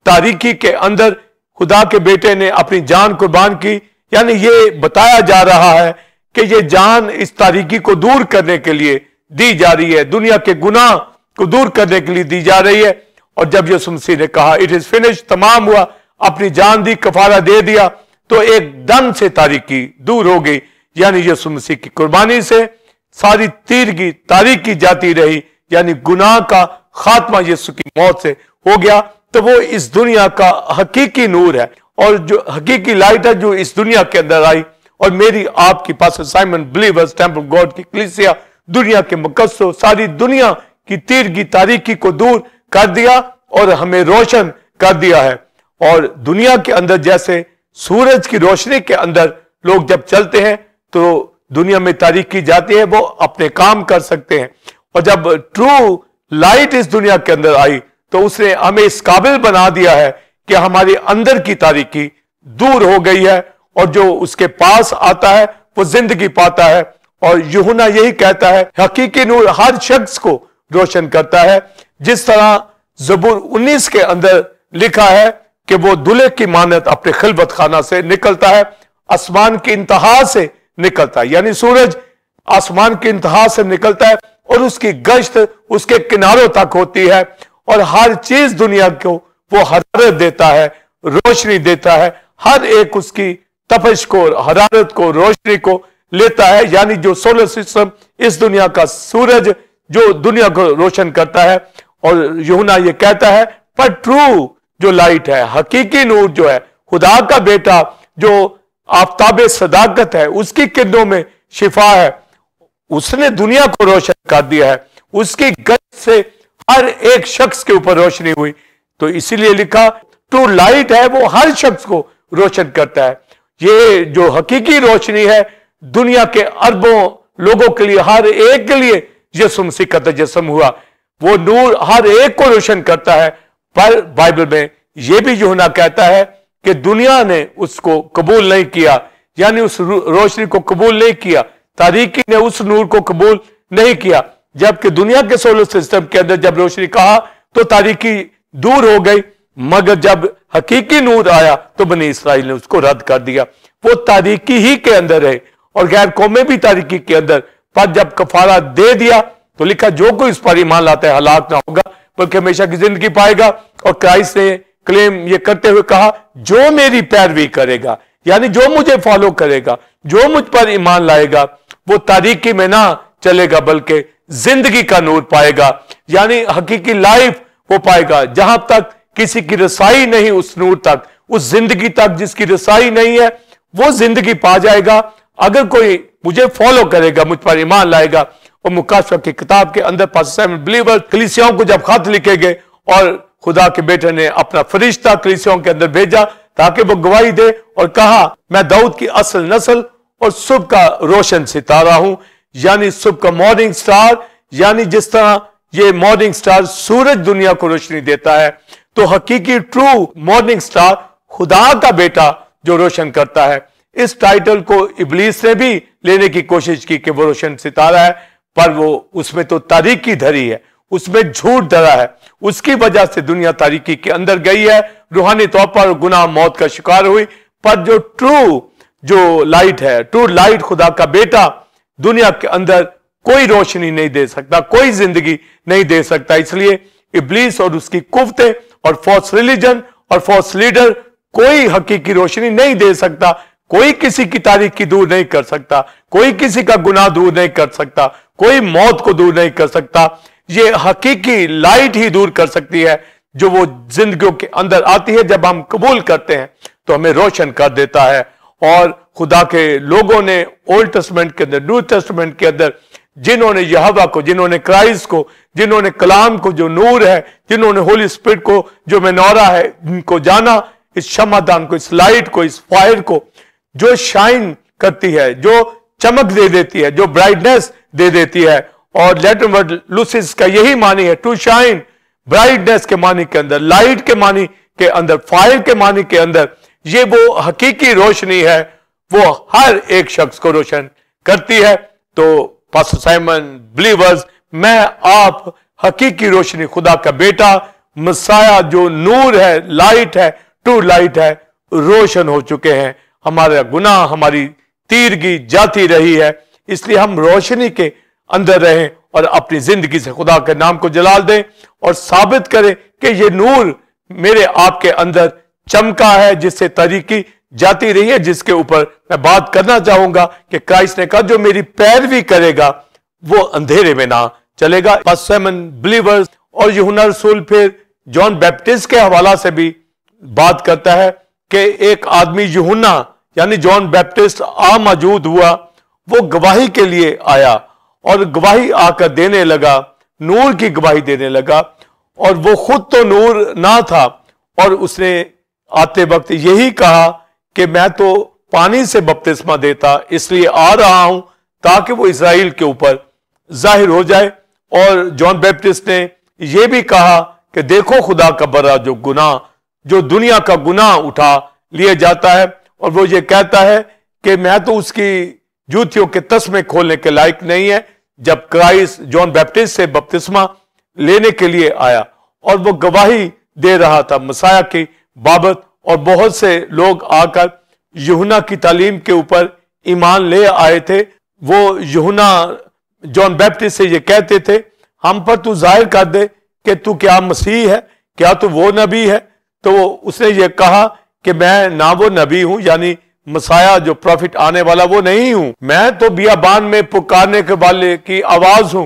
तारीखी के अंदर खुदा के बेटे ने अपनी जान कुर्बान की यानी ये बताया जा रहा है कि ये जान इस तारीखी को दूर करने के लिए दी जा रही है दुनिया के गुनाह को दूर करने के लिए दी जा रही है और जब यसुमसी ने कहा इट इज फिनिश तमाम हुआ अपनी जान दी कफारा दे दिया तो एकदम से तारीकी दूर हो गई यानी यसु मसीह की कुर्बानी से सारी तीरगी तारीकी जाती रही यानी गुनाह का खात्मा यसु की मौत से हो गया तो वो इस दुनिया का हकीकी नूर है और जो हकीकी लाइट है जो इस दुनिया के अंदर आई और मेरी आपकी pastor Simon believers temple God की क्लिसिया दुनिया के मुकदसों सारी दुनिया की तीरगी तारीकी को दूर कर दिया और हमें रोशन कर दिया है और दुनिया के अंदर जैसे सूरज की रोशनी के अंदर लोग जब चलते हैं तो दुनिया में तारीख की जाती है वो अपने काम कर सकते हैं और जब ट्रू लाइट इस दुनिया के अंदर आई तो उसने हमें इस काबिल बना दिया है कि हमारे अंदर की तारीखी दूर हो गई है और जो उसके पास आता है वो जिंदगी पाता है और युना यही कहता है हकीकी नूर हर शख्स को रोशन करता है जिस तरह जबूर 19 के अंदर लिखा है कि वो दुल्हे की मानत अपने खिलबत खाना से निकलता है आसमान की इंतहा से निकलता है यानी सूरज आसमान की इंतहा से निकलता है और उसकी गश्त उसके किनारों तक होती है और हर चीज दुनिया को वो हरारत देता है रोशनी देता है हर एक उसकी तपश को हरारत को रोशनी को लेता है यानी जो सोलर सिस्टम इस दुनिया का सूरज जो दुनिया को रोशन करता है और यूना ये कहता है पर ट्रू जो लाइट है हकीकी नूर जो है खुदा का बेटा जो आफ्ताब सदाकत है उसकी किरणों में शिफा है उसने दुनिया को रोशन कर दिया है उसकी गज से हर एक शख्स के ऊपर रोशनी हुई तो इसीलिए लिखा टू लाइट है वो हर शख्स को रोशन करता है ये जो हकीकी रोशनी है दुनिया के अरबों लोगों के लिए हर एक के लिए जसम सिकत जसम हुआ वो नूर हर एक को रोशन करता है पर बाइबल में यह भी ना कहता है कि दुनिया ने उसको कबूल नहीं किया यानी उस रोशनी को कबूल नहीं किया तारीकी ने उस नूर को कबूल नहीं किया जबकि दुनिया के सोलर सिस्टम के अंदर जब रोशनी कहा तो तारीकी दूर हो गई मगर जब हकीकी नूर आया तो बनी इसराइल ने उसको रद्द कर दिया वो तारीकी ही के अंदर है और गैर कौमे भी तारीकी के अंदर पर जब कफारा दे दिया तो लिखा जो कोई इस पर ईमान लाता है हालात ना होगा बल्कि हमेशा की जिंदगी पाएगा और क्राइस्ट ने क्लेम ये करते हुए कहा जो मेरी पैरवी करेगा यानी जो मुझे फॉलो करेगा जो मुझ पर ईमान लाएगा वो तारीखी में ना चलेगा बल्कि जिंदगी का नूर पाएगा यानी हकीकी लाइफ वो पाएगा जहां तक किसी की रसाई नहीं उस नूर तक उस जिंदगी तक जिसकी रसाई नहीं है वो जिंदगी पा जाएगा अगर कोई मुझे फॉलो करेगा मुझ पर ईमान लाएगा और मुकाशवा की किताब के अंदर बिलीवर कलिसियाओं को जब खत लिखे गए और खुदा के बेटे ने अपना फरिश्ता कलिसियाओं के अंदर भेजा ताकि वो गवाही दे और कहा मैं दाऊद की असल नस्ल और सुबह का रोशन सितारा हूं यानी सुबह का मॉर्निंग स्टार यानी जिस तरह ये मॉर्निंग स्टार सूरज दुनिया को रोशनी देता है तो हकीकी ट्रू मॉर्निंग स्टार खुदा का बेटा जो रोशन करता है इस टाइटल को इबलीस ने भी लेने की कोशिश की कि वो रोशन सितारा है पर वो उसमें तो तारीकी धरी है उसमें झूठ धरा है उसकी वजह से दुनिया तारीकी के अंदर गई है रूहानी तौर पर गुनाह मौत का शिकार हुई पर जो ट्रू जो लाइट है ट्रू लाइट खुदा का बेटा दुनिया के अंदर कोई रोशनी नहीं दे सकता कोई जिंदगी नहीं दे सकता इसलिए इबलीस और उसकी कुफते और फॉल्स रिलीजन और फॉल्स लीडर कोई हकीकी रोशनी नहीं दे सकता कोई किसी की तारीख की दूर नहीं कर सकता कोई किसी का गुनाह दूर नहीं कर सकता कोई मौत को दूर नहीं कर सकता ये हकीकी लाइट ही दूर कर सकती है जो वो जिंदगियों के अंदर आती है जब हम कबूल करते हैं तो हमें रोशन कर देता है और खुदा के लोगों ने ओल्ड टेस्टमेंट के अंदर न्यू टेस्टमेंट के अंदर जिन्होंने यहवा को जिन्होंने क्राइस्ट को जिन्होंने कलाम को जो नूर है जिन्होंने होली स्पिरिट को जो मेनौरा है इनको जाना इस क्षमादान को इस लाइट को इस फायर को जो शाइन करती है जो चमक दे देती है जो ब्राइटनेस दे देती है और लेटर वर्ड लुसिस का यही मानी है टू शाइन ब्राइटनेस के मानी के अंदर लाइट के मानी के अंदर फायर के मानी के अंदर ये वो हकीकी रोशनी है वो हर एक शख्स को रोशन करती है तो पास्टर साइमन बिलीवर्स मैं आप हकीकी रोशनी खुदा का बेटा मसाया जो नूर है लाइट है टू लाइट है रोशन हो चुके हैं हमारा गुनाह हमारी तीरगी जाती रही है इसलिए हम रोशनी के अंदर रहें और अपनी जिंदगी से खुदा के नाम को जलाल दें और साबित करें कि ये नूर मेरे आपके अंदर चमका है जिससे तरीकी जाती रही है जिसके ऊपर मैं बात करना चाहूंगा कि क्राइस्ट ने कहा जो मेरी पैरवी करेगा वो अंधेरे में ना चलेगा बिलीवर्स और यूना रसूल फिर जॉन बैप्टिस्ट के हवाला से भी बात करता है कि एक आदमी युना यानी जॉन बैप्टिस्ट आ मौजूद हुआ वो गवाही के लिए आया और गवाही आकर देने लगा नूर की गवाही देने लगा और वो खुद तो नूर ना था और उसने आते वक्त यही कहा कि मैं तो पानी से बपतिस्मा देता इसलिए आ रहा हूं ताकि वो इसराइल के ऊपर जाहिर हो जाए और जॉन बैप्टिस्ट ने यह भी कहा कि देखो खुदा का बरा जो गुना जो दुनिया का गुना उठा लिया जाता है और वो ये कहता है कि मैं तो उसकी जूतियों के तस्मे खोलने के लायक नहीं है जब क्राइस्ट जॉन बैप्टिस्ट से बपतिस्मा लेने के लिए आया और वो गवाही दे रहा था मसाया की बाबत और बहुत से लोग आकर युना की तालीम के ऊपर ईमान ले आए थे वो युना जॉन बैप्टिस्ट से ये कहते थे हम पर तू जाहिर कर दे कि तू क्या मसीह है क्या तू वो नबी है तो उसने ये कहा कि मैं ना वो नबी हूं यानी मसाया जो प्रॉफिट आने वाला वो नहीं हूं मैं तो बियाबान में पुकारने के वाले की आवाज हूं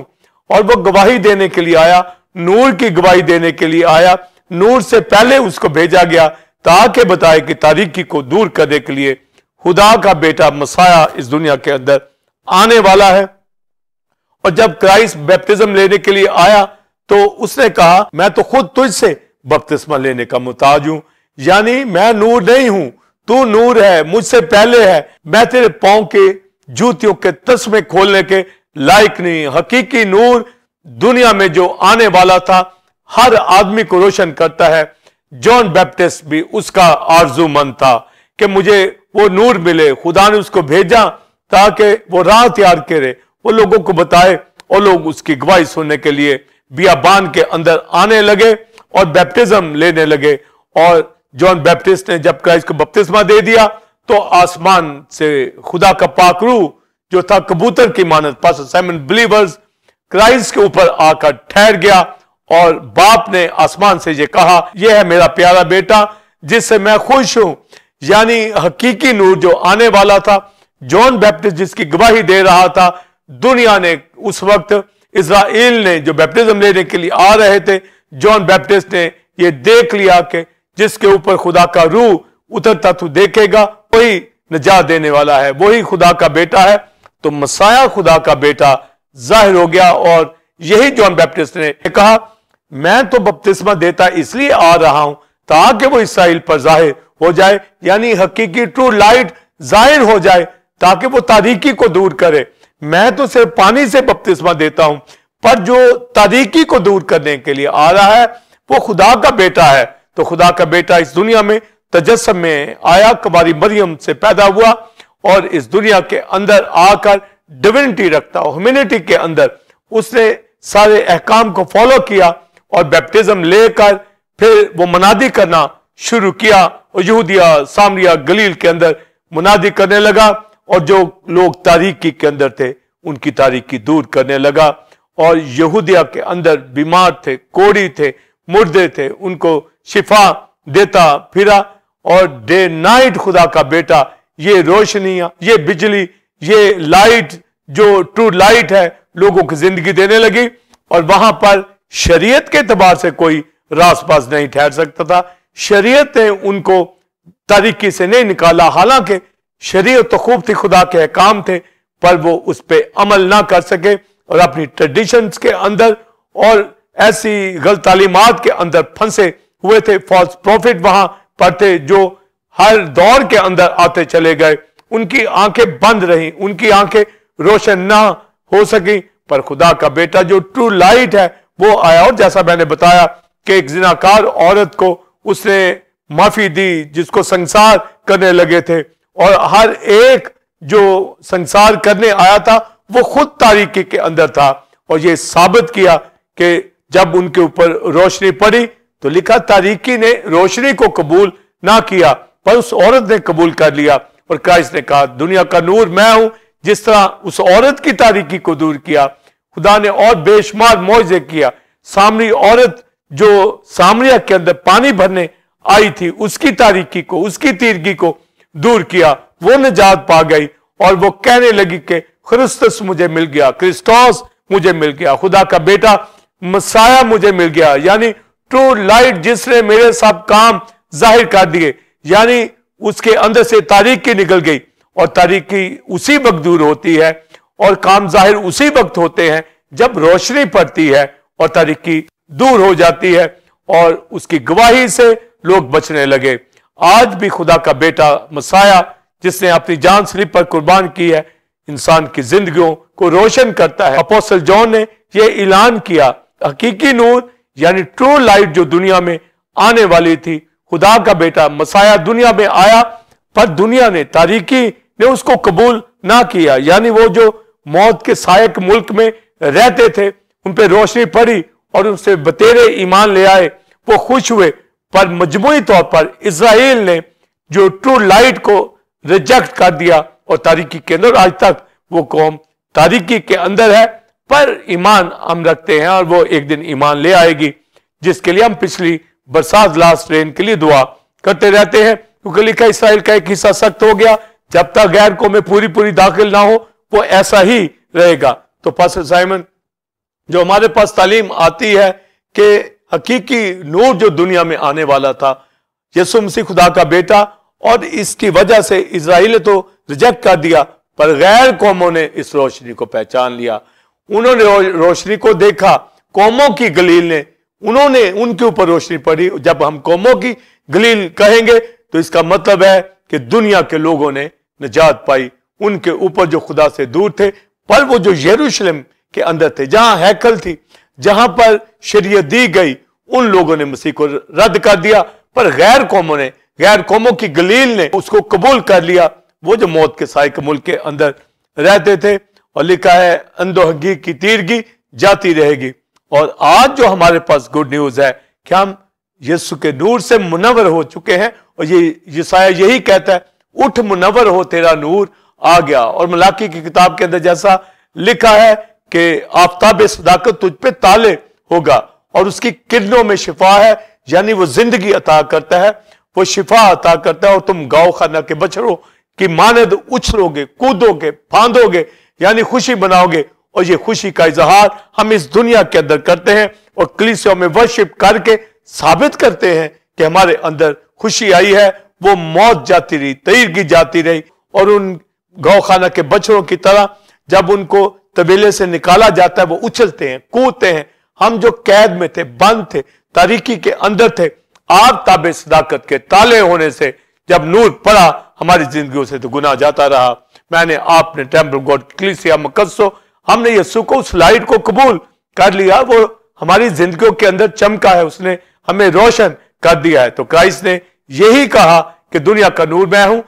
और वो गवाही देने के लिए आया नूर की गवाही देने के लिए आया नूर से पहले उसको भेजा गया ताकि बताए कि तारीखी को दूर करने के लिए खुदा का बेटा मसाया इस दुनिया के अंदर आने वाला है और जब क्राइस्ट बैप्तिज्म लेने के लिए आया तो उसने कहा मैं तो खुद तुझसे बपतिस्मा लेने का मुताज हूं यानी मैं नूर नहीं हूं तू नूर है मुझसे पहले है मैं तेरे पांव के जूतियों के तस्मे खोलने के लायक नहीं हकीकी नूर दुनिया में जो आने वाला था हर आदमी को रोशन करता है जॉन बैप्टिस्ट भी उसका मन था कि मुझे वो नूर मिले खुदा ने उसको भेजा ताकि वो राह तैयार करे वो लोगों को बताए और लोग उसकी गवाही सुनने के लिए बियाबान के अंदर आने लगे और बैप्टिज्म लेने लगे और जॉन बैप्टिस्ट ने जब क्राइस्ट को बपतिस्मा दे दिया तो आसमान से खुदा का पाकरू जो था कबूतर की मानत पास साइमन बिलीवर्स क्राइस्ट के ऊपर आकर ठहर गया और बाप ने आसमान से ये कहा यह है मेरा प्यारा बेटा जिससे मैं खुश हूं यानी हकीकी नूर जो आने वाला था जॉन बैप्टिस्ट जिसकी गवाही दे रहा था दुनिया ने उस वक्त इसराइल ने जो बैप्टिज्म लेने के लिए आ रहे थे जॉन बैप्टिस्ट ने यह देख लिया कि जिसके ऊपर खुदा का रूह उतरता तू तो देखेगा वही नजात देने वाला है वही खुदा का बेटा है तो मसाया खुदा का बेटा जाहिर हो गया और यही जॉन बैप्टिस्ट ने कहा मैं तो बपतिस्मा देता इसलिए आ रहा हूं ताकि वो इसराइल पर जाहिर हो जाए यानी हकीकी ट्रू लाइट जाहिर हो जाए ताकि वो तारीकी को दूर करे मैं तो सिर्फ पानी से बपतिस्मा देता हूं पर जो तारीकी को दूर करने के लिए आ रहा है वो खुदा का बेटा है तो खुदा का बेटा इस दुनिया में तजस्म में आया कबारी मरियम से पैदा हुआ और इस दुनिया के अंदर आकर डिविनिटी रखता ह्यूमिनिटी के अंदर उसने सारे अहकाम को फॉलो किया और बैप्टिज्म लेकर फिर वो मनादी करना शुरू किया और यहूदिया सामरिया गलील के अंदर मुनादी करने लगा और जो लोग तारीकी के अंदर थे उनकी तारीकी दूर करने लगा और यहूदिया के अंदर बीमार थे कोड़ी थे मुर्दे थे उनको शिफा देता फिरा और डे नाइट खुदा का बेटा ये रोशनियां ये बिजली ये लाइट जो ट्रू लाइट है लोगों की जिंदगी देने लगी और वहां पर शरीयत के अतबार से कोई रास पास नहीं ठहर सकता था शरीयत ने उनको तरीके से नहीं निकाला हालांकि शरीयत तो खूब थी खुदा के काम थे पर वो उस पर अमल ना कर सके और अपनी ट्रेडिशंस के अंदर और ऐसी गलत तालीमत के अंदर फंसे हुए थे फॉल्स प्रॉफिट वहां पर थे जो हर दौर के अंदर आते चले गए उनकी आंखें बंद रही उनकी आंखें रोशन ना हो सकी पर खुदा का बेटा जो ट्रू लाइट है वो आया और जैसा मैंने बताया कि एक जिनाकार औरत को उसने माफी दी जिसको संसार करने लगे थे और हर एक जो संसार करने आया था वो खुद तारीखी के अंदर था और ये साबित किया कि जब उनके ऊपर रोशनी पड़ी तो लिखा तारीकी ने रोशनी को कबूल ना किया पर उस औरत ने कबूल कर लिया और क्राइस्ट ने कहा दुनिया का नूर मैं हूं जिस तरह उस औरत की तारीकी को दूर किया खुदा ने और बेशुमार मुआवजे किया सामरी औरत जो सामरिया के अंदर पानी भरने आई थी उसकी तारीकी को उसकी तीरगी को दूर किया वो निजात पा गई और वो कहने लगी कि ख्रिस्तस मुझे मिल गया क्रिस्टोस मुझे मिल गया खुदा का बेटा मसाया मुझे मिल गया यानी ट्रू लाइट जिसने मेरे सब काम जाहिर कर दिए यानी उसके अंदर से तारीखी निकल गई और तारीखी उसी वक्त दूर होती है और काम जाहिर उसी वक्त होते हैं जब रोशनी पड़ती है और तारीखी दूर हो जाती है और उसकी गवाही से लोग बचने लगे आज भी खुदा का बेटा मसाया जिसने अपनी जान स्लिप पर कुर्बान की है इंसान की जिंदगियों को रोशन करता है अपोसल जॉन ने यह ऐलान किया हकीकी नूर यानी ट्रू लाइट जो दुनिया में आने वाली थी खुदा का बेटा मसाया दुनिया में आया पर दुनिया ने तारीखी ने उसको कबूल ना किया यानी वो जो मौत के सहायक मुल्क में रहते थे उन पर रोशनी पड़ी और उनसे बतेरे ईमान ले आए वो खुश हुए पर मजमू तौर पर इसराइल ने जो ट्रू लाइट को रिजेक्ट कर दिया और तारीखी के अंदर आज तक वो कौम तारीखी के अंदर है पर ईमान हम रखते हैं और वो एक दिन ईमान ले आएगी जिसके लिए हम पिछली बरसात लास्ट ट्रेन के लिए दुआ करते रहते हैं क्योंकि लिखा इसराइल का एक हिस्सा सख्त हो गया जब तक गैर को में पूरी पूरी दाखिल ना हो वो ऐसा ही रहेगा तो पास साइमन जो हमारे पास तालीम आती है कि हकीकी नूर जो दुनिया में आने वाला था यसु मसीह खुदा का बेटा और इसकी वजह से इसराइल तो रिजेक्ट कर दिया पर गैर कौमों ने इस रोशनी को पहचान लिया उन्होंने रोशनी को देखा कौमों की गलील ने उन्होंने उनके ऊपर रोशनी पड़ी जब हम कौमों की गलील कहेंगे तो इसका मतलब है कि दुनिया के लोगों ने निजात पाई उनके ऊपर जो खुदा से दूर थे पर वो जो यरूशलेम के अंदर थे जहां हैकल थी जहां पर शरीय दी गई उन लोगों ने मसीह को रद्द कर दिया पर गैर कौमों ने गैर कौमों की गलील ने उसको कबूल कर लिया वो जो मौत के साय मुल्क के अंदर रहते थे और लिखा है अंधोहगी की तीरगी जाती रहेगी और आज जो हमारे पास गुड न्यूज है कि हम यीशु के नूर से मुनवर हो चुके हैं और ये यसाया यही कहता है उठ मुनवर हो तेरा नूर आ गया और मलाकी की किताब के अंदर जैसा लिखा है कि आफ्ताब सदाकत तुझ पे ताले होगा और उसकी किरणों में शिफा है यानी वो जिंदगी अता करता है वो शिफा अता करता है और तुम गाओ खाना के बछड़ो की मानद उछलोगे कूदोगे फांदोगे यानी खुशी बनाओगे और ये खुशी का इजहार हम इस दुनिया के अंदर करते हैं और कलिसियों में वर्शिप करके साबित करते हैं कि हमारे अंदर खुशी आई है वो मौत जाती रही तैरगी जाती रही और उन गौखाना के बछड़ों की तरह जब उनको तबेले से निकाला जाता है वो उछलते हैं कूदते हैं हम जो कैद में थे बंद थे तारीकी के अंदर थे आप ताबे सदाकत के ताले होने से जब नूर पड़ा हमारी जिंदगी से तो गुना जाता रहा मैंने आपने टेम्पल गॉड क्लिसिया मकसो हमने यसु को उस लाइट को कबूल कर लिया वो हमारी जिंदगी के अंदर चमका है उसने हमें रोशन कर दिया है तो क्राइस्ट ने यही कहा कि दुनिया का नूर मैं हूं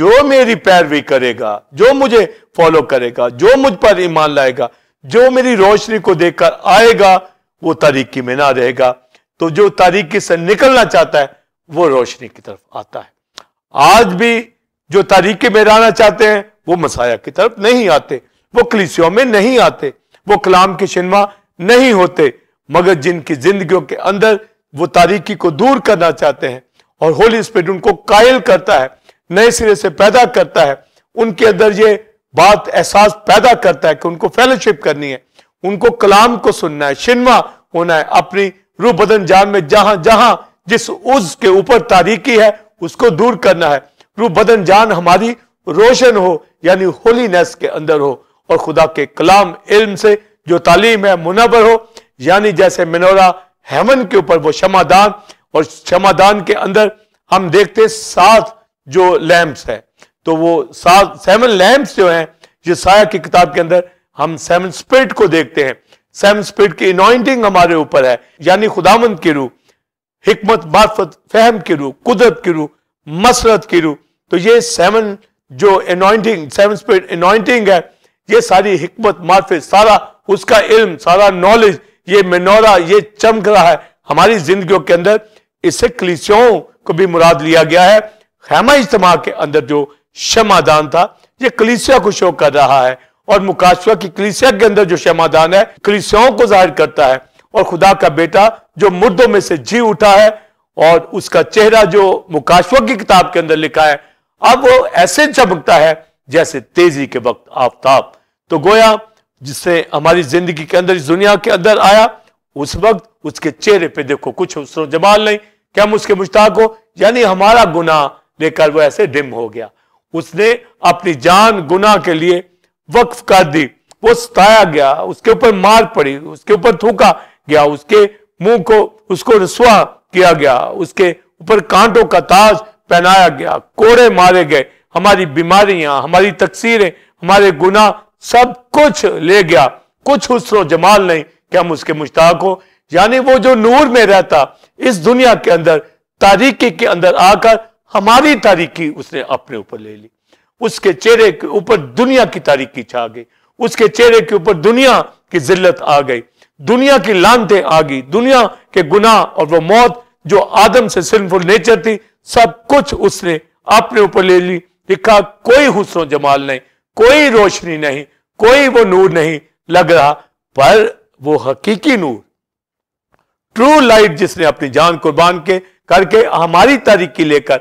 जो मेरी पैरवी करेगा जो मुझे फॉलो करेगा जो मुझ पर ईमान लाएगा जो मेरी रोशनी को देखकर आएगा वो तारीकी में ना रहेगा तो जो तारीकी से निकलना चाहता है वो रोशनी की तरफ आता है आज भी जो तारीकी में रहना चाहते हैं वो मसाया की तरफ नहीं आते वो कलिसियों में नहीं आते वो कलाम के शिनवा नहीं होते मगर जिनकी जिंदगियों के अंदर वो तारीखी को दूर करना चाहते हैं और होली स्पिरिट उनको कायल करता है नए सिरे से पैदा करता है उनके अंदर ये बात एहसास पैदा करता है कि उनको फेलोशिप करनी है उनको कलाम को सुनना है शिनवा होना है अपनी रूह बदन जान में जहां जहां जिस उज के ऊपर तारीखी है उसको दूर करना है रू बदन जान हमारी रोशन हो यानी होलीनेस के अंदर हो और खुदा के कलाम इल्म से जो तालीम है मुनबर हो यानी जैसे मिनोरा हेमन के ऊपर वो शमादान और शमादान के अंदर हम देखते सात जो लैम्प्स है तो वो सात सेवन लैम्प्स जो हैं ये साया की किताब के अंदर हम सेवन स्पिरिट को देखते हैं सेवन स्पिरिट की इनॉइंटिंग हमारे ऊपर है यानी खुदामंद की रूह हिकमत मार्फत फहम की रूह कुदरत की रूह मसरत की रूह तो ये सेवन जो अनॉइंटिंग सेवन स्पिरिट एनॉइंटिंग है ये सारी हिकमत मार्फिज सारा उसका इल्म सारा नॉलेज ये मेनोरा ये चमक रहा है हमारी जिंदगियों के अंदर इसे क्लिसियों को भी मुराद लिया गया है खैमा इज्तम के अंदर जो शमादान था ये कलिसिया को शो कर रहा है और मुकाशवा की कलिसिया के अंदर जो शमादान है कलिसियाओं को जाहिर करता है और खुदा का बेटा जो मुर्दों में से जी उठा है और उसका चेहरा जो मुकाशवा की किताब के अंदर लिखा है अब वो ऐसे चमकता है जैसे तेजी के वक्त आफ्ताब तो गोया जिससे हमारी जिंदगी के अंदर इस दुनिया के अंदर आया उस वक्त उसके चेहरे पे देखो कुछ उस जमाल नहीं क्या हम उसके मुश्ताक हो यानी हमारा गुना लेकर वो ऐसे डिम हो गया उसने अपनी जान गुना के लिए वक्फ कर दी वो सताया गया उसके ऊपर मार पड़ी उसके ऊपर थूका गया उसके मुंह को उसको रसुआ किया गया उसके ऊपर कांटों का ताज पहनाया गया कोड़े मारे गए हमारी बीमारियां हमारी तकसीरें हमारे गुना सब कुछ ले गया कुछ हसरो जमाल नहीं कि हम उसके मुश्ताक हो यानी वो जो नूर में रहता इस दुनिया के अंदर तारीखी के अंदर आकर हमारी तारीखी उसने अपने ऊपर ले ली उसके चेहरे के ऊपर दुनिया की तारीखी छा गई उसके चेहरे के ऊपर दुनिया की जिल्लत आ गई दुनिया की लानते आ गई दुनिया के गुना और वो मौत जो आदम से सिंफुल नेचर थी सब कुछ उसने अपने ऊपर ले ली लिखा कोई हुसन जमाल नहीं कोई रोशनी नहीं कोई वो नूर नहीं लग रहा पर वो हकीकी नूर ट्रू लाइट जिसने अपनी जान कुर्बान के करके हमारी तारीखी लेकर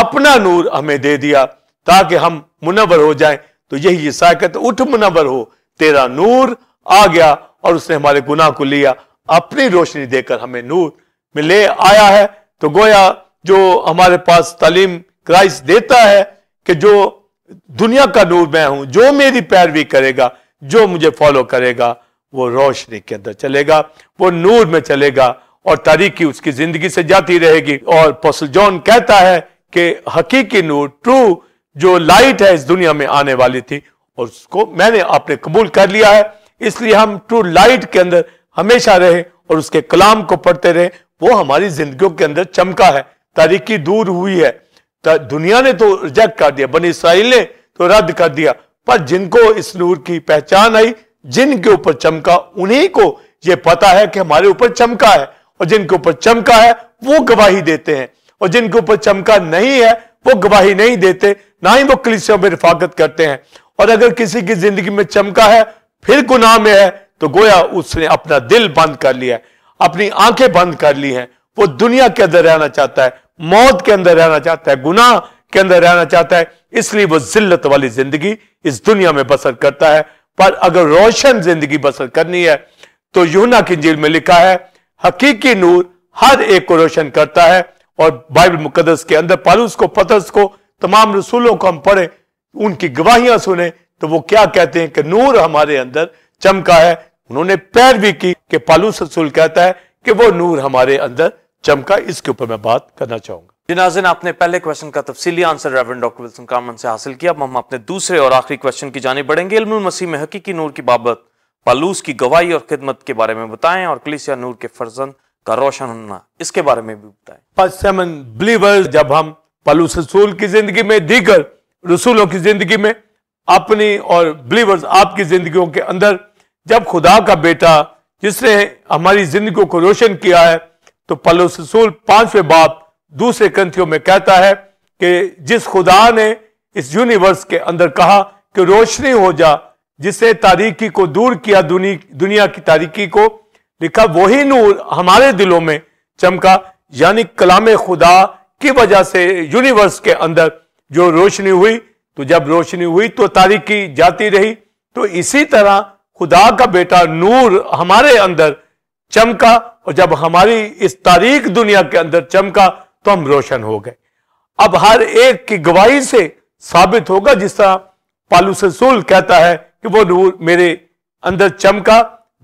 अपना नूर हमें दे दिया ताकि हम मुनवर हो जाएं तो यही ये साकत उठ मुनवर हो तेरा नूर आ गया और उसने हमारे गुनाह को लिया अपनी रोशनी देकर हमें नूर में ले आया है तो गोया जो हमारे पास तालीम क्राइस्ट देता है कि जो दुनिया का नूर मैं हूं जो मेरी पैरवी करेगा जो मुझे फॉलो करेगा वो रोशनी के अंदर चलेगा वो नूर में चलेगा और तारीखी उसकी जिंदगी से जाती रहेगी और पोसल जॉन कहता है कि हकीकी नूर ट्रू जो लाइट है इस दुनिया में आने वाली थी और उसको मैंने आपने कबूल कर लिया है इसलिए हम ट्रू लाइट के अंदर हमेशा रहे और उसके कलाम को पढ़ते रहे वो हमारी जिंदगी के अंदर चमका है तारीखी दूर हुई है दुनिया ने तो रिजेक्ट कर दिया बनी इसराइल ने तो रद्द कर दिया पर जिनको इस नूर की पहचान आई जिनके ऊपर चमका उन्हीं को यह पता है कि हमारे ऊपर चमका है और जिनके ऊपर चमका है वो गवाही देते हैं और जिनके ऊपर चमका नहीं है वो गवाही नहीं देते ना ही वो कलिसियों में रिफाकत करते हैं और अगर किसी की जिंदगी में चमका है फिर गुनाह में है तो गोया उसने अपना दिल बंद कर लिया है अपनी आंखें बंद कर ली हैं वो दुनिया के अंदर रहना चाहता है मौत के अंदर रहना चाहता है गुनाह के अंदर रहना चाहता है इसलिए वो जिल्लत वाली जिंदगी इस दुनिया में बसर करता है पर अगर रोशन जिंदगी बसर करनी है तो यूना की जील में लिखा है हकीकी नूर हर एक को रोशन करता है और बाइबल मुकदस के अंदर पालूस को पतस को तमाम रसूलों को हम पढ़े उनकी गवाहियां सुने तो वो क्या कहते हैं कि नूर हमारे अंदर चमका है उन्होंने पैरवी की कि पालूस रसूल कहता है कि वो नूर हमारे अंदर चमका इसके ऊपर मैं बात करना चाहूंगा जिनाजिन आपने पहले क्वेश्चन का तफसीली answer reverend doctor Wilson Kamran से हासिल किया अब हम अपने दूसरे और आखिरी क्वेश्चन की जाने बढ़ेंगे मसीह में हकीकी नूर की बाबत पालूस की गवाही और खिदमत के बारे में बताएं और कलिसिया नूर के फर्जन का रोशन होना इसके बारे में भी बताएं बिलीवर्स जब हम पालूस रसूल की जिंदगी में दीकर रसूलों की जिंदगी में अपनी और बिलीवर्स आपकी जिंदगियों के अंदर जब खुदा का बेटा जिसने हमारी जिंदगी को रोशन किया है तो पलोसूल पांचवें बाप दूसरे ग्रंथियों में कहता है कि जिस खुदा ने इस यूनिवर्स के अंदर कहा कि रोशनी हो जा जिसने तारीखी को दूर किया दुनि, दुनिया की तारीखी को लिखा वही नूर हमारे दिलों में चमका यानी कलाम खुदा की वजह से यूनिवर्स के अंदर जो रोशनी हुई तो जब रोशनी हुई तो तारीखी जाती रही तो इसी तरह खुदा का बेटा नूर हमारे अंदर चमका और जब हमारी इस तारीख दुनिया के अंदर चमका तो हम रोशन हो गए अब हर एक की गवाही से साबित होगा जिस तरह पालू ससूल कहता है कि वो नूर मेरे अंदर चमका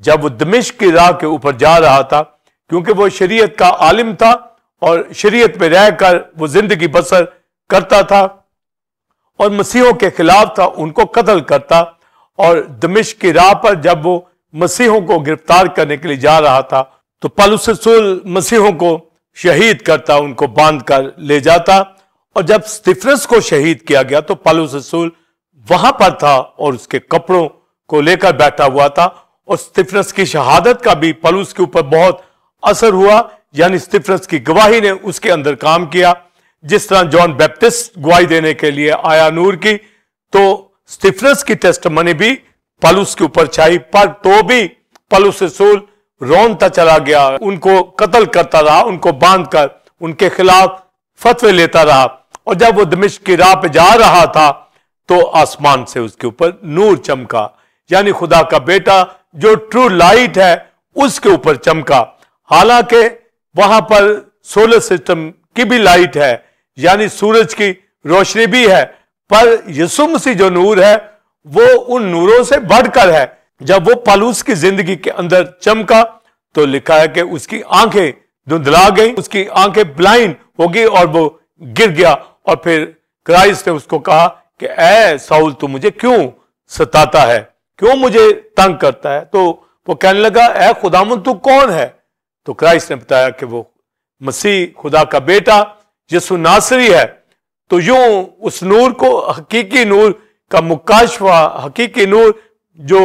जब वो दमिश की राह के ऊपर जा रहा था क्योंकि वो शरीयत का आलिम था और शरीयत में रहकर वो जिंदगी बसर करता था और मसीहों के खिलाफ था उनको कत्ल करता और दमिश की राह पर जब वो मसीहों को गिरफ्तार करने के लिए जा रहा था तो रसूल मसीहों को शहीद करता उनको बांध कर ले जाता और जब स्टिफनस को शहीद किया गया तो रसूल वहां पर था और उसके कपड़ों को लेकर बैठा हुआ था और स्टिफनस की शहादत का भी पलूस के ऊपर बहुत असर हुआ यानी स्टिफनस की गवाही ने उसके अंदर काम किया जिस तरह जॉन बैप्टिस्ट गवाही देने के लिए आया नूर की तो स्टिफनेस की टेस्ट मनी भी पलूस के ऊपर छाई पर तो भी पलूस रसूल रोनता चला गया उनको कत्ल करता रहा उनको बांध कर उनके खिलाफ फतवे लेता रहा और जब वो दमिश की राह पे जा रहा था तो आसमान से उसके ऊपर नूर चमका यानी खुदा का बेटा जो ट्रू लाइट है उसके ऊपर चमका हालांकि वहां पर सोलर सिस्टम की भी लाइट है यानी सूरज की रोशनी भी है पर यसु मसीह जो नूर है वो उन नूरों से बढ़कर है जब वो पालूस की जिंदगी के अंदर चमका तो लिखा है कि उसकी आंखें धुंधला गई उसकी आंखें ब्लाइंड हो गई और वो गिर गया और फिर क्राइस्ट ने उसको कहा कि ए साउल तू मुझे क्यों सताता है क्यों मुझे तंग करता है तो वो कहने लगा ए खुदामन तू कौन है तो क्राइस्ट ने बताया कि वो मसीह खुदा का बेटा यसु नासरी है तो यूं उस नूर को हकीकी नूर का मुकाशवा हकीकी नूर जो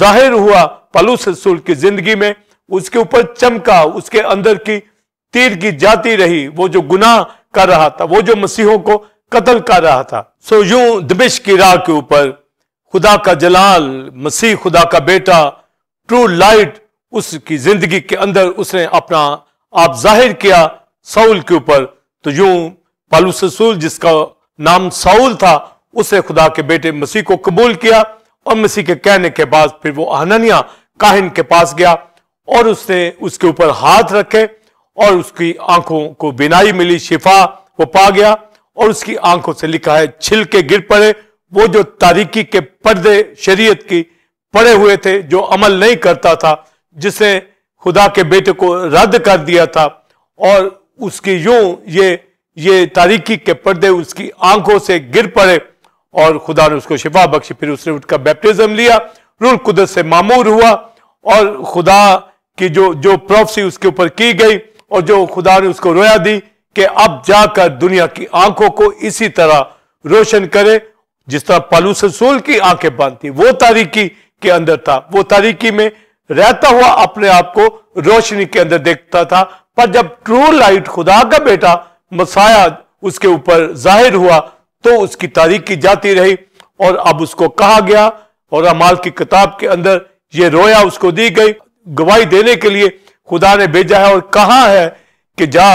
जाहिर हुआ पलूस रसूल की जिंदगी में उसके ऊपर चमका उसके अंदर की तीर की जाती रही वो जो गुनाह कर रहा था वो जो मसीहों को कत्ल कर रहा था सो यूं दबिश की राह के ऊपर खुदा का जलाल मसीह खुदा का बेटा ट्रू लाइट उसकी जिंदगी के अंदर उसने अपना आप जाहिर किया सऊल के ऊपर तो यूं पालूस रसूल जिसका नाम साउल था उसे खुदा के बेटे मसीह को कबूल किया और मसीह के कहने के बाद फिर वो अहनिया काहिन के पास गया और उसने उसके ऊपर हाथ रखे और उसकी आंखों को बिनाई मिली शिफा वो पा गया और उसकी आंखों से लिखा है छिलके गिर पड़े वो जो तारीकी के पर्दे शरीयत की पड़े हुए थे जो अमल नहीं करता था जिसने खुदा के बेटे को रद्द कर दिया था और उसकी यूं ये ये तारीखी के पर्दे उसकी आंखों से गिर पड़े और खुदा ने उसको शिफा बख्शी फिर उसने उठकर बैप्टिज्म लिया रूल कुदरत से मामूर हुआ और खुदा की जो जो प्रोफसी उसके ऊपर की गई और जो खुदा ने उसको रोया दी कि अब जाकर दुनिया की आंखों को इसी तरह रोशन करे जिस तरह पालू ससूल की आंखें बंद थी वो तारीखी के अंदर था वो तारीखी में रहता हुआ अपने आप को रोशनी के अंदर देखता था पर जब ट्रू लाइट खुदा का बेटा मसाया उसके ऊपर जाहिर हुआ तो उसकी तारीख की जाती रही और अब उसको कहा गया और अमाल की किताब के अंदर ये रोया उसको दी गई गवाही देने के लिए खुदा ने भेजा है और कहा है कि जा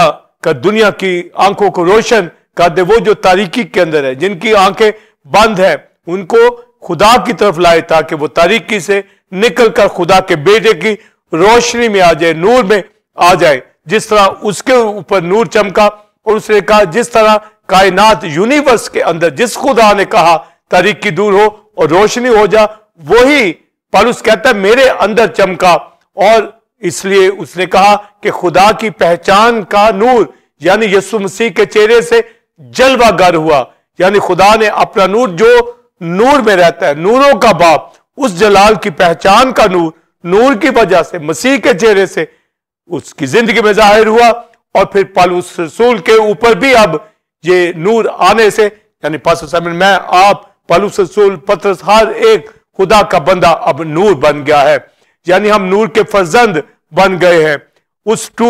कर दुनिया की आंखों को रोशन कर दे वो जो तारीखी के अंदर है जिनकी आंखें बंद है उनको खुदा की तरफ लाए ताकि वो तारीखी से निकल कर खुदा के बेटे की रोशनी में आ जाए नूर में आ जाए जिस तरह उसके ऊपर नूर चमका और उसने कहा जिस तरह कायनात यूनिवर्स के अंदर जिस खुदा ने कहा की दूर हो और रोशनी हो जा वही पलुस कहता है मेरे अंदर चमका और इसलिए उसने कहा कि खुदा की पहचान का नूर यानी यसु मसीह के चेहरे से जलवागर हुआ यानी खुदा ने अपना नूर जो नूर में रहता है नूरों का बाप उस जलाल की पहचान का नूर नूर की वजह से मसीह के चेहरे से उसकी जिंदगी में जाहिर हुआ और फिर पालूस रसूल के ऊपर भी अब ये नूर आने से यानी पास मैं आप पालूस रसूल पत्र हर एक खुदा का बंदा अब नूर बन गया है यानी हम नूर के फर्जंद बन गए हैं उस टू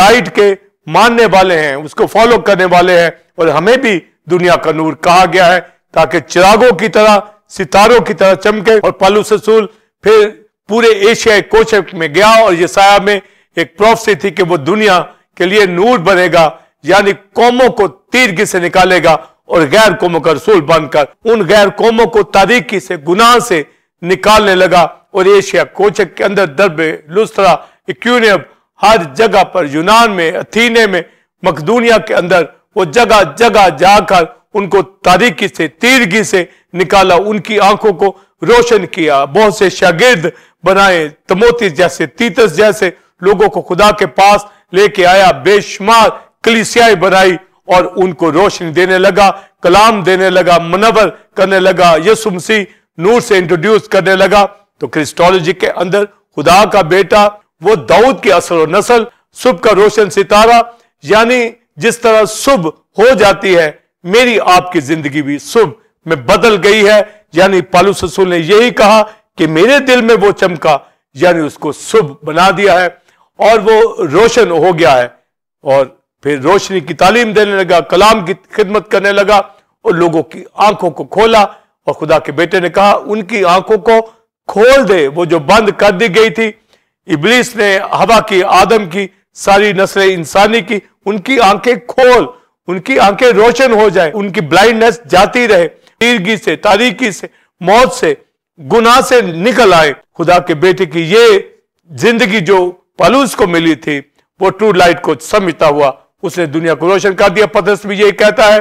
लाइट के मानने वाले हैं उसको फॉलो करने वाले हैं और हमें भी दुनिया का नूर कहा गया है ताकि चिरागों की तरह सितारों की तरह चमके और पालू ससूल फिर पूरे एशिया कोशक में गया और ये साया में एक प्रोफसी थी कि वो दुनिया के लिए नूर बनेगा यानी कौमों को तीरगी से निकालेगा और गैर कौमों का रसूल बनकर उन गैर कौमों को तारीखी से गुनाह से निकालने लगा और एशिया कोचक के अंदर दरबे लुस्तरा इक्यूनियम हर जगह पर यूनान में अथीने में मकदूनिया के अंदर वो जगह जगह जाकर उनको तारीखी से तीरगी से निकाला उनकी आंखों को रोशन किया बहुत से शागिर्द बनाए तमोतिस जैसे तीतस जैसे लोगों को खुदा के पास लेके आया बेशुमार कलिसियाएं बनाई और उनको रोशनी देने लगा कलाम देने लगा मनवर करने लगा यसु मसीह नूर से इंट्रोड्यूस करने लगा तो क्रिस्टोलॉजी के अंदर खुदा का बेटा वो दाऊद की असल और नस्ल सुबह का रोशन सितारा यानी जिस तरह सुबह हो जाती है मेरी आपकी जिंदगी भी सुबह में बदल गई है यानी पालू ससुर ने यही कहा कि मेरे दिल में वो चमका यानी उसको शुभ बना दिया है और वो रोशन हो गया है और फिर रोशनी की तालीम देने लगा कलाम की खिदमत करने लगा और लोगों की आंखों को खोला और खुदा के बेटे ने कहा उनकी आंखों को खोल दे वो जो बंद कर दी गई थी इबलीस ने हवा की आदम की सारी नस्लें इंसानी की उनकी आंखें खोल उनकी आंखें रोशन हो जाए उनकी ब्लाइंडनेस जाती रहे तीरगी से तारीकी से मौत से गुनाह से निकल आए खुदा के बेटे की ये जिंदगी जो पलूस को मिली थी वो ट्रू लाइट को समझता हुआ उसने दुनिया को रोशन कर दिया पदस भी यही कहता है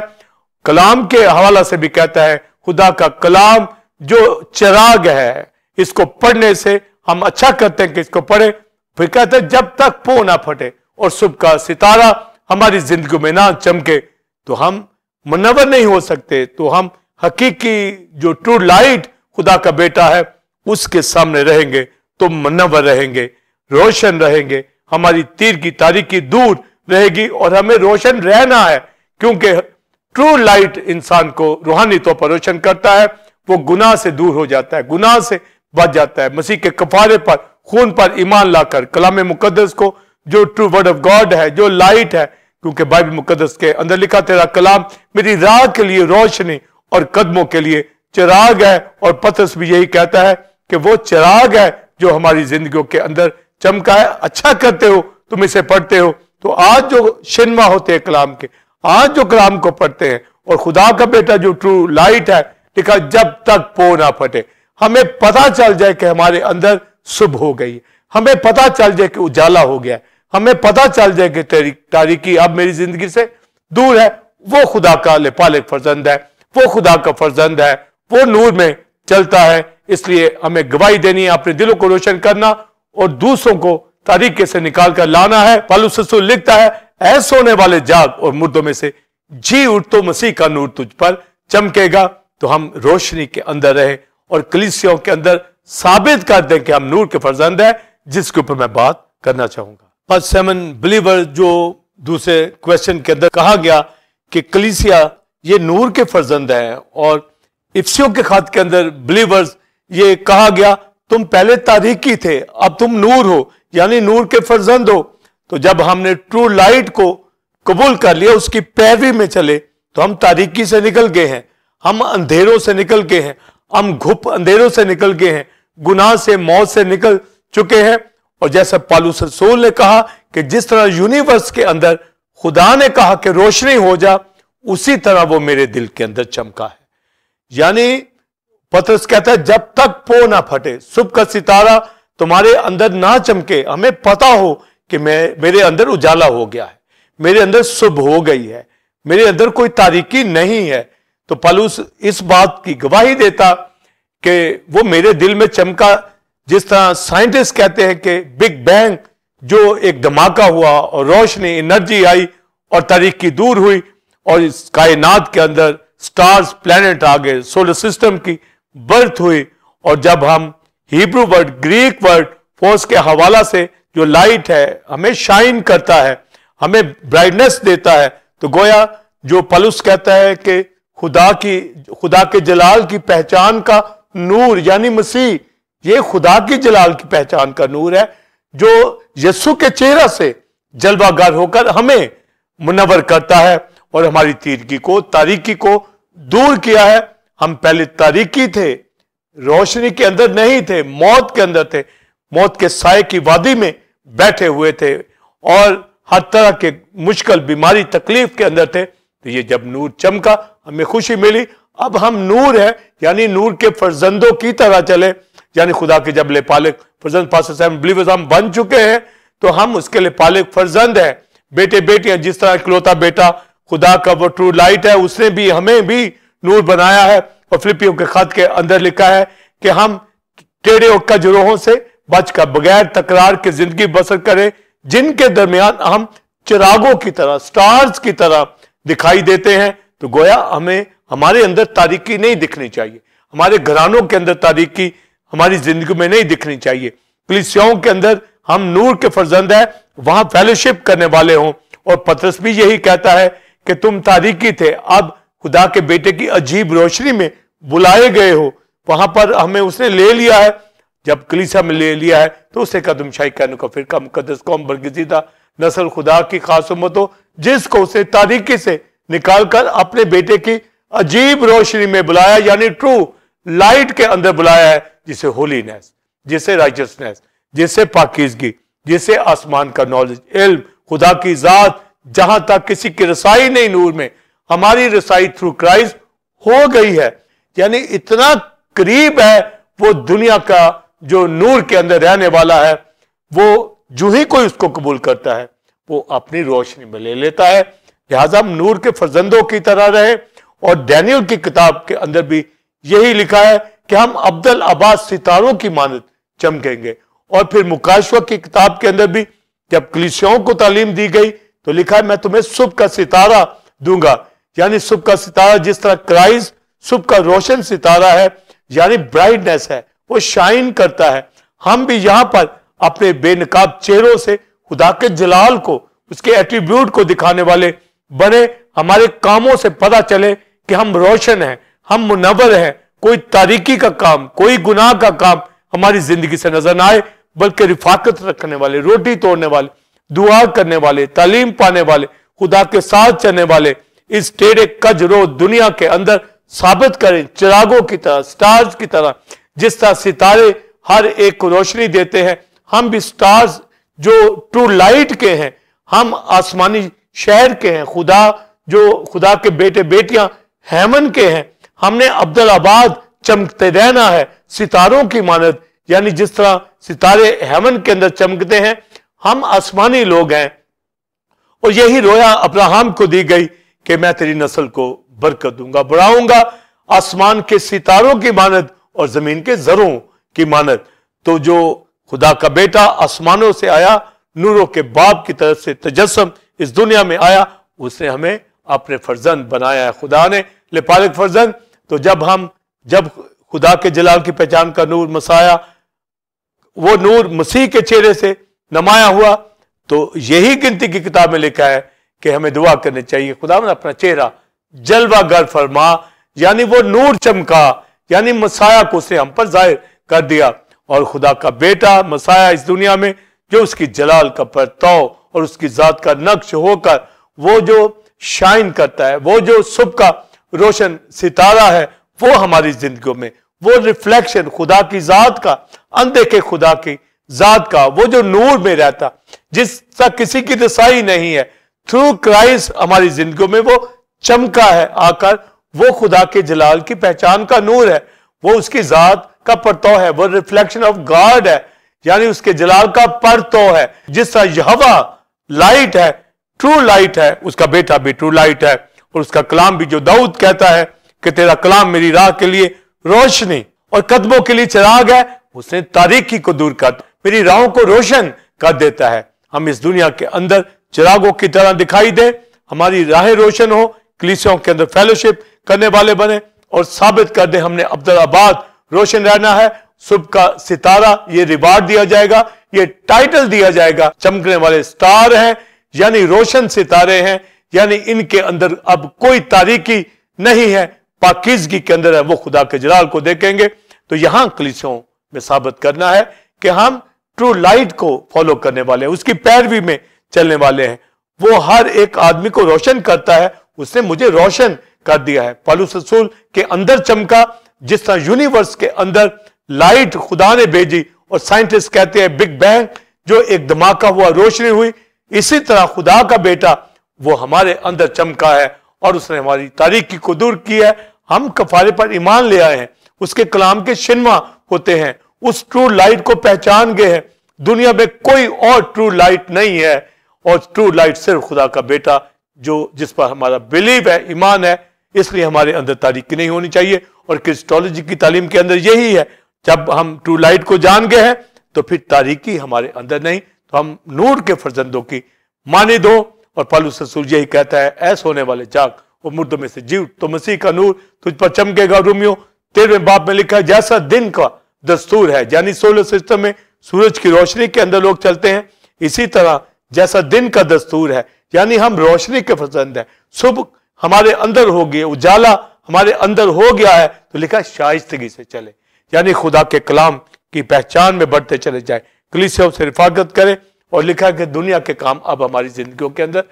कलाम के हवाला से भी कहता है खुदा का कलाम जो चिराग है इसको पढ़ने से हम अच्छा करते हैं कि इसको पढ़े फिर कहते हैं जब तक पो ना फटे और सुबह का सितारा हमारी जिंदगी में ना चमके तो हम मुनवर नहीं हो सकते तो हम हकीकी जो ट्रू लाइट खुदा का बेटा है उसके सामने रहेंगे तो मुनवर रहेंगे रोशन रहेंगे हमारी तीर की तारीखी दूर रहेगी और हमें रोशन रहना है क्योंकि ट्रू लाइट इंसान को रूहानी तौर पर रोशन करता है वो गुनाह से दूर हो जाता है गुनाह से बच जाता है मसीह के कफारे पर खून पर ईमान लाकर कलाम मुकदस को जो ट्रू वर्ड ऑफ गॉड है जो लाइट है क्योंकि बाइबल मुकदस के अंदर लिखा तेरा कलाम मेरी राह के लिए रोशनी और कदमों के लिए चिराग है और पतस भी यही कहता है कि वो चिराग है जो हमारी जिंदगियों के अंदर चमकाए अच्छा करते हो तुम इसे पढ़ते हो तो आज जो शिनवा होते हैं कलाम के आज जो कलाम को पढ़ते हैं और खुदा का बेटा जो ट्रू लाइट है लिखा जब तक पो ना फटे हमें पता चल जाए कि हमारे अंदर सुबह हो गई हमें पता चल जाए कि उजाला हो गया हमें पता चल जाए कि तारीखी अब मेरी जिंदगी से दूर है वो खुदा का लेपालिक फर्जंद है वो खुदा का फर्जंद है वो नूर में चलता है इसलिए हमें गवाही देनी है अपने दिलों को रोशन करना और दूसरों को तरीके से निकाल कर लाना है पलुससु लिखता है ऐसे होने वाले जाग और मुर्दों में से जी उठ तो मसीह का नूर तुझ पर चमकेगा तो हम रोशनी के अंदर रहे और कलिसियों के अंदर साबित कर दें कि हम नूर के फर्जंद है जिसके ऊपर मैं बात करना चाहूंगा पर सेवन बिलीवर जो दूसरे क्वेश्चन के अंदर कहा गया कि कलिसिया ये नूर के फर्जंद है और इफ्सियों के खात के अंदर बिलीवर्स ये कहा गया तुम पहले तारीखी थे अब तुम नूर हो यानी नूर के फर्जंद हो तो जब हमने ट्रू लाइट को कबूल कर लिया उसकी पैरवी में चले तो हम तारीखी से निकल गए हैं हम अंधेरों से निकल गए हैं हम घुप अंधेरों से निकल गए हैं गुनाह से मौत से निकल चुके हैं और जैसा पालू रसूल ने कहा कि जिस तरह यूनिवर्स के अंदर खुदा ने कहा कि रोशनी हो जा उसी तरह वो मेरे दिल के अंदर चमका है यानी पत्रस कहता है जब तक पो ना फटे शुभ का सितारा तुम्हारे अंदर ना चमके हमें पता हो कि मैं मेरे अंदर उजाला हो गया है मेरे अंदर शुभ हो गई है मेरे अंदर कोई तारीकी नहीं है तो पलूस इस बात की गवाही देता कि वो मेरे दिल में चमका जिस तरह साइंटिस्ट कहते हैं कि बिग बैंग जो एक धमाका हुआ और रोशनी एनर्जी आई और तारीकी दूर हुई और इस कायनात के अंदर स्टार्स प्लैनेट आ गए सोलर सिस्टम की बर्थ हुई और जब हम Hebrew word Greek word force के हवाला से जो लाइट है हमें शाइन करता है हमें ब्राइटनेस देता है तो गोया जो पलुस कहता है कि खुदा की खुदा के जलाल की पहचान का नूर यानी मसीह ये खुदा की जलाल की पहचान का नूर है जो यस्सु के चेहरा से जलवागार होकर हमें मुनवर करता है और हमारी तीरगी को तारीकी को दूर किया है हम पहले तारीखी थे रोशनी के अंदर नहीं थे मौत के अंदर थे मौत के साय की वादी में बैठे हुए थे और हर तरह के मुश्किल बीमारी तकलीफ के अंदर थे तो ये जब नूर चमका हमें खुशी मिली अब हम नूर है यानी नूर के फर्जंदों की तरह चले यानी खुदा के जब लेपालिक फर्जंद पास हम बन चुके हैं तो हम उसके लिए पालिक फर्जंद है बेटे बेटियां जिस तरह इकलौता बेटा खुदा का वो ट्रू लाइट है उसने भी हमें भी नूर बनाया है और फिलिपियों के खत के अंदर लिखा है कि हम टेढ़े और कजरोहों से बचकर बगैर तकरार के जिंदगी बसर करें जिनके दरमियान हम चिरागों की तरह स्टार्स की तरह दिखाई देते हैं तो गोया हमें हमारे अंदर तारीकी नहीं दिखनी चाहिए हमारे घरानों के अंदर तारीकी हमारी जिंदगी में नहीं दिखनी चाहिए कलिसियाओं के अंदर हम नूर के फर्जंद है वहां फेलोशिप करने वाले हों और पत्रस भी यही कहता है कि तुम तारीकी थे अब खुदा के बेटे की अजीब रोशनी में बुलाए गए हो वहां पर हमें उसने ले लिया है जब कलीसा में ले लिया है तो उसे कदम शाही कहने का फिर का मुकदस कौम बरगजी था नस्ल खुदा की खास उम्मत हो जिसको उसने तारीखी से निकालकर अपने बेटे की अजीब रोशनी में बुलाया यानी ट्रू लाइट के अंदर बुलाया है जिसे होलीनेस जिसे राइजसनेस जिसे पाकिजगी जिसे आसमान का नॉलेज इल्म खुदा की जात जहां तक किसी की रसाई नहीं नूर में हमारी रसाई थ्रू क्राइस्ट हो गई है यानी इतना करीब है वो दुनिया का जो नूर के अंदर रहने वाला है वो जो ही कोई उसको कबूल करता है वो अपनी रोशनी में ले लेता है लिहाजा हम नूर के फर्जंदों की तरह रहे और डैनियल की किताब के अंदर भी यही लिखा है कि हम अब्दुल अब्बास सितारों की मानत चमकेंगे और फिर मुकाशवा की किताब के अंदर भी जब कलिसियाओं को तालीम दी गई तो लिखा है मैं तुम्हें सुबह का सितारा दूंगा यानी सुबह का सितारा जिस तरह क्राइस्ट सुबह का रोशन सितारा है यानी ब्राइटनेस है वो शाइन करता है हम भी यहां पर अपने बेनकाब चेहरों से खुदा के जलाल को उसके एट्रीब्यूट को दिखाने वाले बने हमारे कामों से पता चले कि हम रोशन हैं हम मुनवर हैं कोई तारीकी का काम कोई गुनाह का काम हमारी जिंदगी से नजर ना आए बल्कि रिफाकत रखने वाले रोटी तोड़ने वाले दुआ करने वाले तालीम पाने वाले खुदा के साथ चलने वाले इस टेढ़े कजरो दुनिया के अंदर साबित करें चिरागों की तरह स्टार्स की तरह जिस तरह सितारे हर एक को रोशनी देते हैं हम भी स्टार्स जो ट्रू लाइट के हैं हम आसमानी शहर के हैं खुदा जो खुदा के बेटे बेटियां हेमन के हैं हमने अब्दुल आबाद चमकते रहना है सितारों की मानद यानी जिस तरह सितारे हेमन के अंदर चमकते हैं हम आसमानी लोग हैं और यही रोया अब्राहम को दी गई कि मैं तेरी नस्ल को बरकत दूंगा बढ़ाऊंगा आसमान के सितारों की मानत और जमीन के जरों की मानत तो जो खुदा का बेटा आसमानों से आया नूरों के बाप की तरफ से तजस्म इस दुनिया में आया उसने हमें अपने फर्जन बनाया है खुदा ने लिपालिक फर्जन तो जब हम जब खुदा के जलाल की पहचान का नूर मसाया वो नूर मसीह के चेहरे से नमाया हुआ तो यही गिनती की किताब में लिखा है कि हमें दुआ करनी चाहिए ने अपना चेहरा जलवा गर फरमा यानी वो नूर चमका यानी मसाया को उसने हम पर जाहिर कर दिया और खुदा का बेटा मसाया इस दुनिया में जो उसकी जलाल का परताव और उसकी ज़ात का नक्श होकर वो जो शाइन करता है वो जो सुबह का रोशन सितारा है वो हमारी जिंदगियों में वो रिफ्लेक्शन खुदा की ज़ात का अनदेखे खुदा की ज़ात का वो जो नूर में रहता जिस तक किसी की रसाई नहीं है थ्रू क्राइस्ट हमारी जिंदगी में वो चमका है आकर वो खुदा के जलाल की पहचान का नूर है वो उसकी जात का परतो है वो रिफ्लेक्शन ऑफ गॉड है यानी उसके जलाल का परतो है जिस तरह यहवा लाइट है ट्रू लाइट है उसका बेटा भी ट्रू लाइट है और उसका कलाम भी जो दाऊद कहता है कि तेरा कलाम मेरी राह के लिए रोशनी और कदमों के लिए चिराग है उसने तारीखी को दूर कर मेरी राहों को रोशन कर देता है हम इस दुनिया के अंदर चिरागों की तरह दिखाई दे हमारी राह रोशन हो कलिसियों के अंदर फेलोशिप करने वाले बने और साबित कर दे हमने अब्दुलाबाद रोशन रहना है सुबह का सितारा ये रिवार्ड दिया जाएगा ये टाइटल दिया जाएगा चमकने वाले स्टार हैं यानी रोशन सितारे हैं यानी इनके अंदर अब कोई तारीकी नहीं है पाकिजगी के अंदर है वो खुदा के जलाल को देखेंगे तो यहां कलिसियों में साबित करना है कि हम ट्रू लाइट को फॉलो करने वाले हैं उसकी पैरवी में चलने वाले हैं वो हर एक आदमी को रोशन करता है उसने मुझे रोशन कर दिया है पालूस रसूल के अंदर चमका जिस तरह यूनिवर्स के अंदर लाइट खुदा ने भेजी और साइंटिस्ट कहते हैं बिग बैंग जो एक धमाका हुआ रोशनी हुई इसी तरह खुदा का बेटा वो हमारे अंदर चमका है और उसने हमारी तारीखी को दूर किया है हम कफारे पर ईमान ले आए हैं उसके कलाम के शिनमा होते हैं उस ट्रू लाइट को पहचान गए हैं दुनिया में कोई और ट्रू लाइट नहीं है और ट्रू लाइट सिर्फ खुदा का बेटा जो जिस पर हमारा बिलीव है ईमान है इसलिए हमारे अंदर तारीख नहीं होनी चाहिए और क्रिस्टोलॉजी की तालीम के अंदर यही है जब हम ट्रू लाइट को जान गए हैं तो फिर तारीकी हमारे अंदर नहीं तो हम नूर के फर्जंदों की माने दो और पालू ससुर यही कहता है ऐस होने वाले जाग वो मुर्दों में से जीव तो मसीह का नूर तुझ पर चमकेगा रूमियो तेरे बाप में लिखा है जैसा दिन का दस्तूर है यानी सोलर सिस्टम में सूरज की रोशनी के अंदर लोग चलते हैं इसी तरह जैसा दिन का दस्तूर है यानी हम रोशनी के पसंद है सुबह हमारे अंदर हो गए उजाला हमारे अंदर हो गया है तो लिखा शाइस्तगी से चले यानी खुदा के कलाम की पहचान में बढ़ते चले जाए कलिसियों से रिफाकत करें और लिखा कि दुनिया के काम अब हमारी जिंदगी के अंदर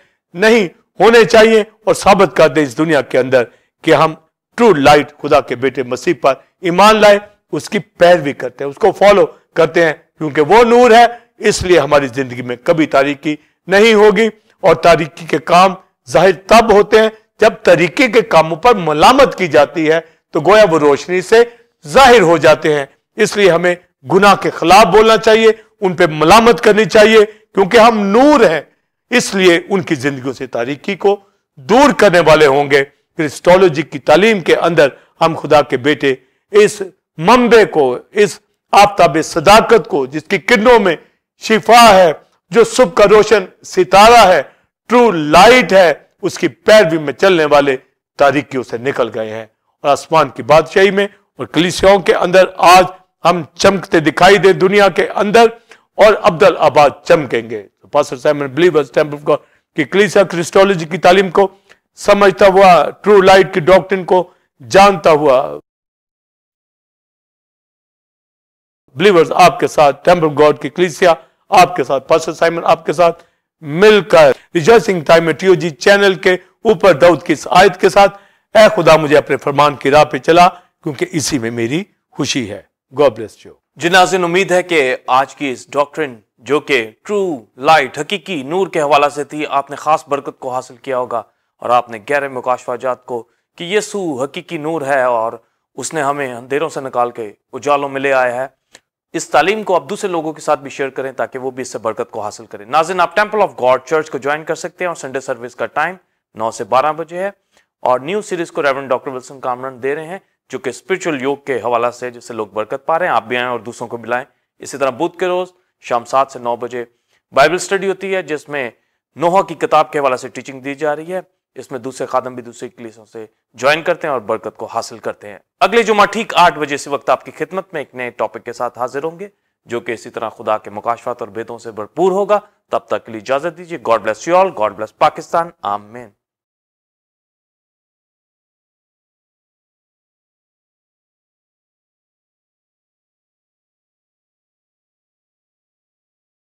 नहीं होने चाहिए और साबित कर दे इस दुनिया के अंदर कि हम ट्रू लाइट खुदा के बेटे मसीह पर ईमान लाए उसकी पैरवी करते हैं उसको फॉलो करते हैं क्योंकि वो नूर है इसलिए हमारी जिंदगी में कभी तारीकी नहीं होगी और तारीकी के काम जाहिर तब होते हैं जब तरीके के कामों पर मलामत की जाती है तो गोया वो रोशनी से जाहिर हो जाते हैं इसलिए हमें गुनाह के खिलाफ बोलना चाहिए उन पर मलामत करनी चाहिए क्योंकि हम नूर हैं इसलिए उनकी जिंदगी से तारीकी को दूर करने वाले होंगे क्रिस्टोलॉजी की तालीम के अंदर हम खुदा के बेटे इस मम्बे को इस आफ्ताब सदाकत को जिसकी किरणों में शिफा है जो सुख का रोशन सितारा है ट्रू लाइट है उसकी पैरवी में चलने वाले तारीखियों से निकल गए हैं और आसमान की बादशाही में और कलिसियाओं के अंदर आज हम चमकते दिखाई दे दुनिया के अंदर और अब्दल आबाद चमकेंगे तो पास्टर साइमन बिलीवर्स कि क्रिस्टोलॉजी की तालीम को समझता हुआ ट्रू लाइट की डॉक्ट्रिन को जानता हुआ बिलीवर्स आपके साथ टेम्पल गॉड की क्लिसिया आपके साथ पास्टर साइमन आपके साथ मिलकर रिजर्सिंग टाइम टीओजी चैनल के ऊपर दाऊद की आयत के साथ ए खुदा मुझे अपने फरमान की राह पे चला क्योंकि इसी में मेरी खुशी है गॉड ब्लेस यू जिनाजिन उम्मीद है कि आज की इस डॉक्ट्रिन जो कि ट्रू लाइट हकीकी नूर के हवाले से थी आपने खास बरकत को हासिल किया होगा और आपने गहरे मुकाशवाजात को कि यह सू हकीकी नूर है और उसने हमें अंधेरों से निकाल के उजालों में ले आया है इस तालीम को आप दूसरे लोगों के साथ भी शेयर करें ताकि वो भी इससे बरकत को हासिल करें नाजिन आप टेम्पल ऑफ गॉड चर्च को ज्वाइन कर सकते हैं और संडे सर्विस का टाइम नौ से बारह बजे है और न्यू सीरीज को रेवरेंड डॉक्टर विल्सन कामरन दे रहे हैं जो कि स्पिरिचुअल योग के हवाला से जिससे लोग बरकत पा रहे हैं आप भी आएँ और दूसरों को मिलाएं इसी तरह बुध के रोज़ शाम सात से नौ बजे बाइबल स्टडी होती है जिसमें नोहा की किताब के हवाले से टीचिंग दी जा रही है इसमें दूसरे खादम भी दूसरी क्लिसों से ज्वाइन करते हैं और बरकत को हासिल करते हैं अगले जुमा ठीक आठ बजे से वक्त आपकी खिदमत में एक नए टॉपिक के साथ हाजिर होंगे जो कि इसी तरह खुदा के मुकाशवात और बेदों से भरपूर होगा तब तक के लिए इजाजत दीजिए God bless you all God bless Pakistan आम मेन